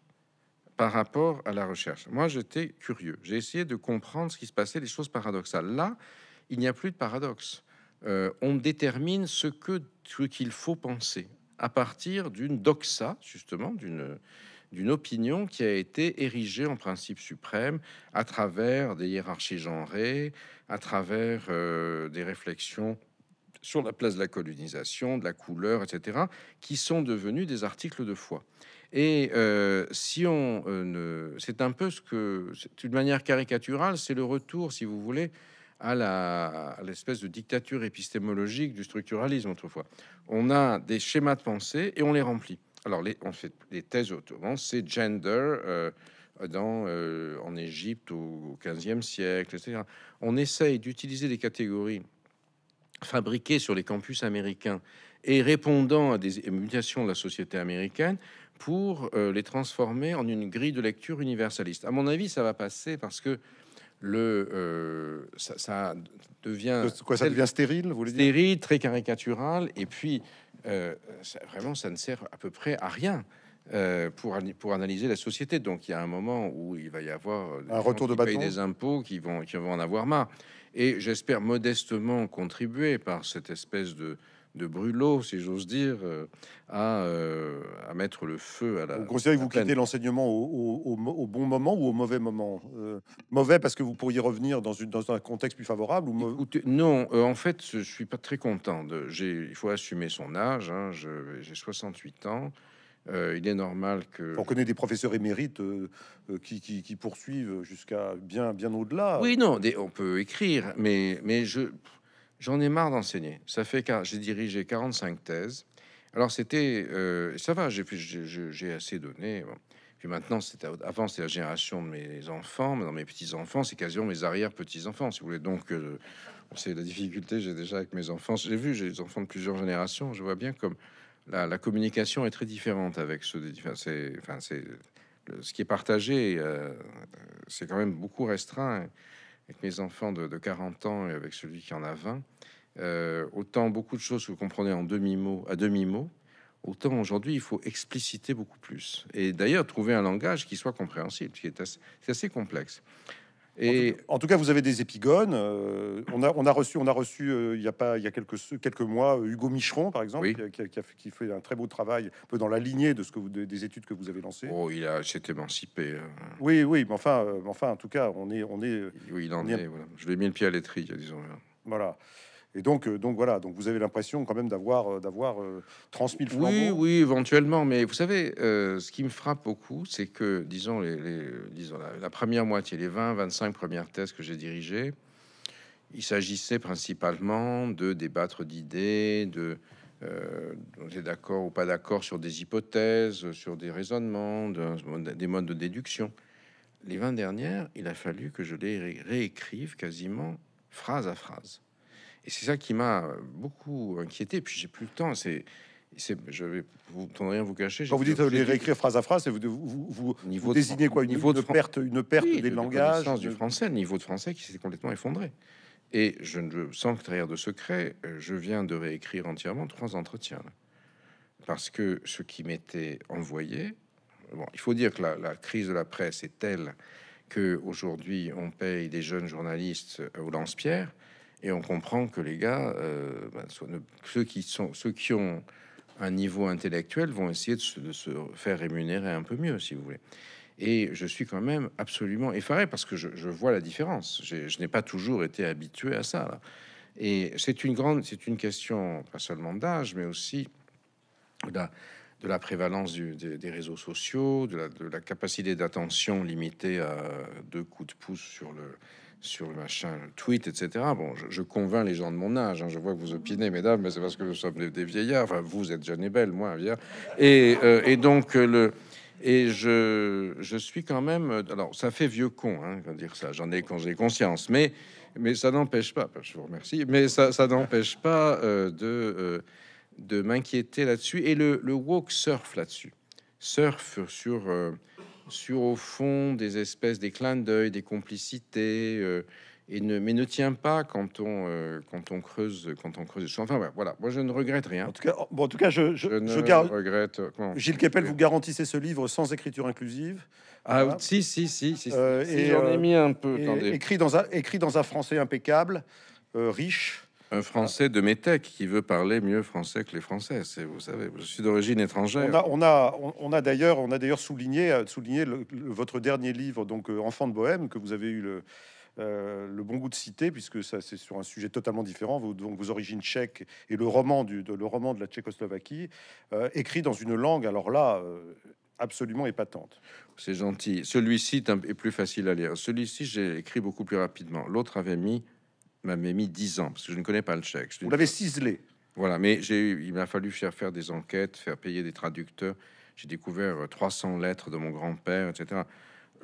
par rapport à la recherche. Moi, j'étais curieux. J'ai essayé de comprendre ce qui se passait, les choses paradoxales. Là, il n'y a plus de paradoxe. Euh, on détermine ce que qu'il faut penser à partir d'une doxa, justement, d'une opinion qui a été érigée en principe suprême à travers des hiérarchies genrées, à travers euh, des réflexions sur la place de la colonisation, de la couleur, etc., qui sont devenus des articles de foi. Et euh, si on euh, ne c'est un peu ce que, C'est une manière caricaturale, c'est le retour, si vous voulez, à, l'espèce de dictature épistémologique du structuralisme autrefois. On a des schémas de pensée et on les remplit. Alors, on fait des thèses ottomans, c'est gender euh, dans, en Égypte au, XVe siècle, etc. On essaye d'utiliser des catégories fabriqués sur les campus américains et répondant à des mutations de la société américaine pour euh, les transformer en une grille de lecture universaliste. À mon avis, ça va passer parce que le euh, ça, devient quoi ça devient stérile, vous voulez dire stérile, très caricatural, et puis euh, vraiment ça ne sert à peu près à rien. pour, pour analyser la société. Donc il y a un moment où il va y avoir un retour de bâton. des impôts qui vont, qui vont en avoir marre et j'espère modestement contribuer par cette espèce de, de brûlot, si j'ose dire, euh, à, euh, à, mettre le feu à la. Vous considérez vous quittez l'enseignement au, au, bon moment ou au mauvais moment euh, Mauvais parce que vous pourriez revenir dans, une, dans un contexte plus favorable ou Non, en fait, je suis pas très content. il faut assumer son âge. Hein, j'ai 68 ans. Euh, il est normal que. On connaît des professeurs émérites euh, euh, qui, poursuivent jusqu'à bien, bien au-delà. Oui, non, on peut écrire, mais, mais je, j'en ai marre d'enseigner. Ça fait j'ai dirigé 45 thèses. Alors c'était, ça va, j'ai, j'ai, j'ai assez donné. Puis maintenant, c'est avant, c'est la génération de mes enfants, mais dans mes petits-enfants, c'est quasiment mes arrière-petits-enfants, si vous voulez. Donc, c'est la difficulté j'ai déjà avec mes enfants. J'ai vu, j'ai des enfants de plusieurs générations. Je vois bien comme la, communication est très différente avec ceux des différents. Enfin, c'est ce qui est partagé, euh, c'est quand même beaucoup restreint. Avec mes enfants de, 40 ans et avec celui qui en a 20, euh, autant beaucoup de choses que vous comprenez en demi mots à demi-mot, autant aujourd'hui il faut expliciter beaucoup plus. Et d'ailleurs, trouver un langage qui soit compréhensible, qui est est assez complexe en tout, cas, vous avez des épigones. Euh, on, a, on a reçu, on a reçu euh, il y a pas il y a quelques, quelques mois euh, Hugo Micheron, par exemple, qui, a, fait un très beau travail, un peu dans la lignée de ce que vous, des études que vous avez lancées. Oh, il a s'est émancipé. Oui, oui, mais enfin, enfin, en tout cas, on est, on est. Oui, il en est. voilà. Je vais mis le pied à l'étrier, disons. Voilà. Et donc, euh, donc voilà, donc vous avez l'impression quand même d'avoir euh, euh, transmis le flambeau. Oui, oui, éventuellement. Mais vous savez, ce qui me frappe beaucoup, c'est que, disons, les, disons la, première moitié, les 20-25 premières thèses que j'ai dirigées, il s'agissait principalement de débattre d'idées, de d'accord ou pas d'accord sur des hypothèses, sur des raisonnements, des modes de déduction. Les 20 dernières, il a fallu que je les réécrive quasiment phrase à phrase. Et c'est ça qui m'a euh, beaucoup inquiété. Puis j'ai plus le temps. C'est je vais vous rien vous cacher. Quand vous dites les réécrire phrase à phrase, vous, vous, vous désignez quoi une, niveau de perte, une perte oui, des de langages, du français, niveau de français qui s'est complètement effondré. Et je ne que derrière de secret, euh, je viens de réécrire entièrement trois entretiens parce que ce qui m'était envoyé, bon, il faut dire que la, la, crise de la presse est telle que aujourd'hui on paye des jeunes journalistes euh, au lance-pierre et on comprend que les gars, euh, ben, ceux, qui sont, ceux qui ont un niveau intellectuel vont essayer de se, faire rémunérer un peu mieux, si vous voulez. Et je suis quand même absolument effaré parce que je, vois la différence. Je n'ai pas toujours été habitué à ça. Et c'est une grande, c'est une question pas seulement d'âge, mais aussi de la, prévalence des, réseaux sociaux, de la capacité d'attention limitée à deux coups de pouce sur le, sur le machin, le tweet, etc. Bon, je, je convainc les gens de mon âge. Hein. Je vois que vous opinez, mesdames, mais c'est parce que vous sommes des, vieillards. Enfin, vous êtes jeune et belle, moi, un vieillard. Et, euh, et donc, euh, le, et je, je, suis quand même. Euh, alors, ça fait vieux con, hein, dire ça. J'en ai quand j'ai conscience, mais, mais ça n'empêche pas. Je vous remercie, mais ça, ça n'empêche pas de, de m'inquiéter là-dessus. Et le, le, woke surf là-dessus, surf sur sur au fond des espèces, des clins d'œil, des complicités, euh, et ne, mais ne tient pas quand on, euh, quand on creuse, quand on creuse. Enfin voilà, moi je ne regrette rien. En tout cas, bon, en tout cas, je, regrette. Euh, Gilles Kepel, vous garantissez ce livre sans écriture inclusive. Ah oui, si si si, si, j'en ai mis un peu. écrit dans écrit dans un français impeccable, riche un Français de Métec qui veut parler mieux français que les Français. C'est vous savez, je suis d'origine étrangère. On a, d'ailleurs, on a d'ailleurs souligné, euh, souligné votre dernier livre, donc euh, Enfant de Bohème, que vous avez eu euh, le, bon goût de citer, puisque ça c'est sur un sujet totalement différent, vos, donc vos origines tchèques et le roman du, de, le roman de la Tchécoslovaquie, écrit dans une langue, alors là, absolument épatante. C'est gentil. Celui-ci est plus facile à lire. Celui-ci, j'ai écrit beaucoup plus rapidement. L'autre avait mis m'a mis dix ans, parce que je ne connais pas le chèque. – Vous l'avez ciselé Voilà, mais il m'a fallu faire, faire des enquêtes, faire payer des traducteurs. J'ai découvert 300 euh, lettres de mon grand-père, etc.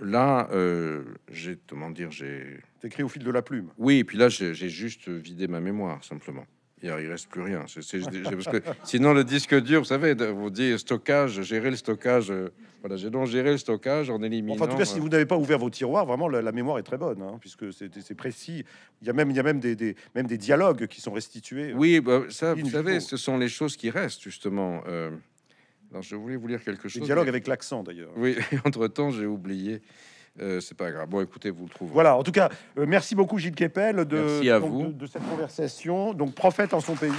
Là, euh, j'ai, comment dire, j'ai... écrit au fil de la plume Oui, et puis là, j'ai juste vidé ma mémoire, simplement il reste plus rien. C que sinon, le disque dur, vous savez, vous dites stockage, gérer le stockage. Euh, voilà, j'ai donc géré le stockage en éliminant. en tout cas, si euh, vous n'avez pas ouvert vos tiroirs, vraiment, la, mémoire est très bonne, hein, puisque c'est précis. Il y a même, il y a même des, même des dialogues qui sont restitués. Euh, oui, bah, ça, vous savez, ce sont les choses qui restent justement. je voulais vous lire quelque chose. Le dialogue avec l'accent, d'ailleurs. Oui, entre temps, j'ai oublié. Euh, c'est pas grave. Bon, écoutez, vous le trouverez. Voilà, en tout cas, euh, merci beaucoup Gilles Kepel de, de, cette conversation. Donc, prophète en son pays.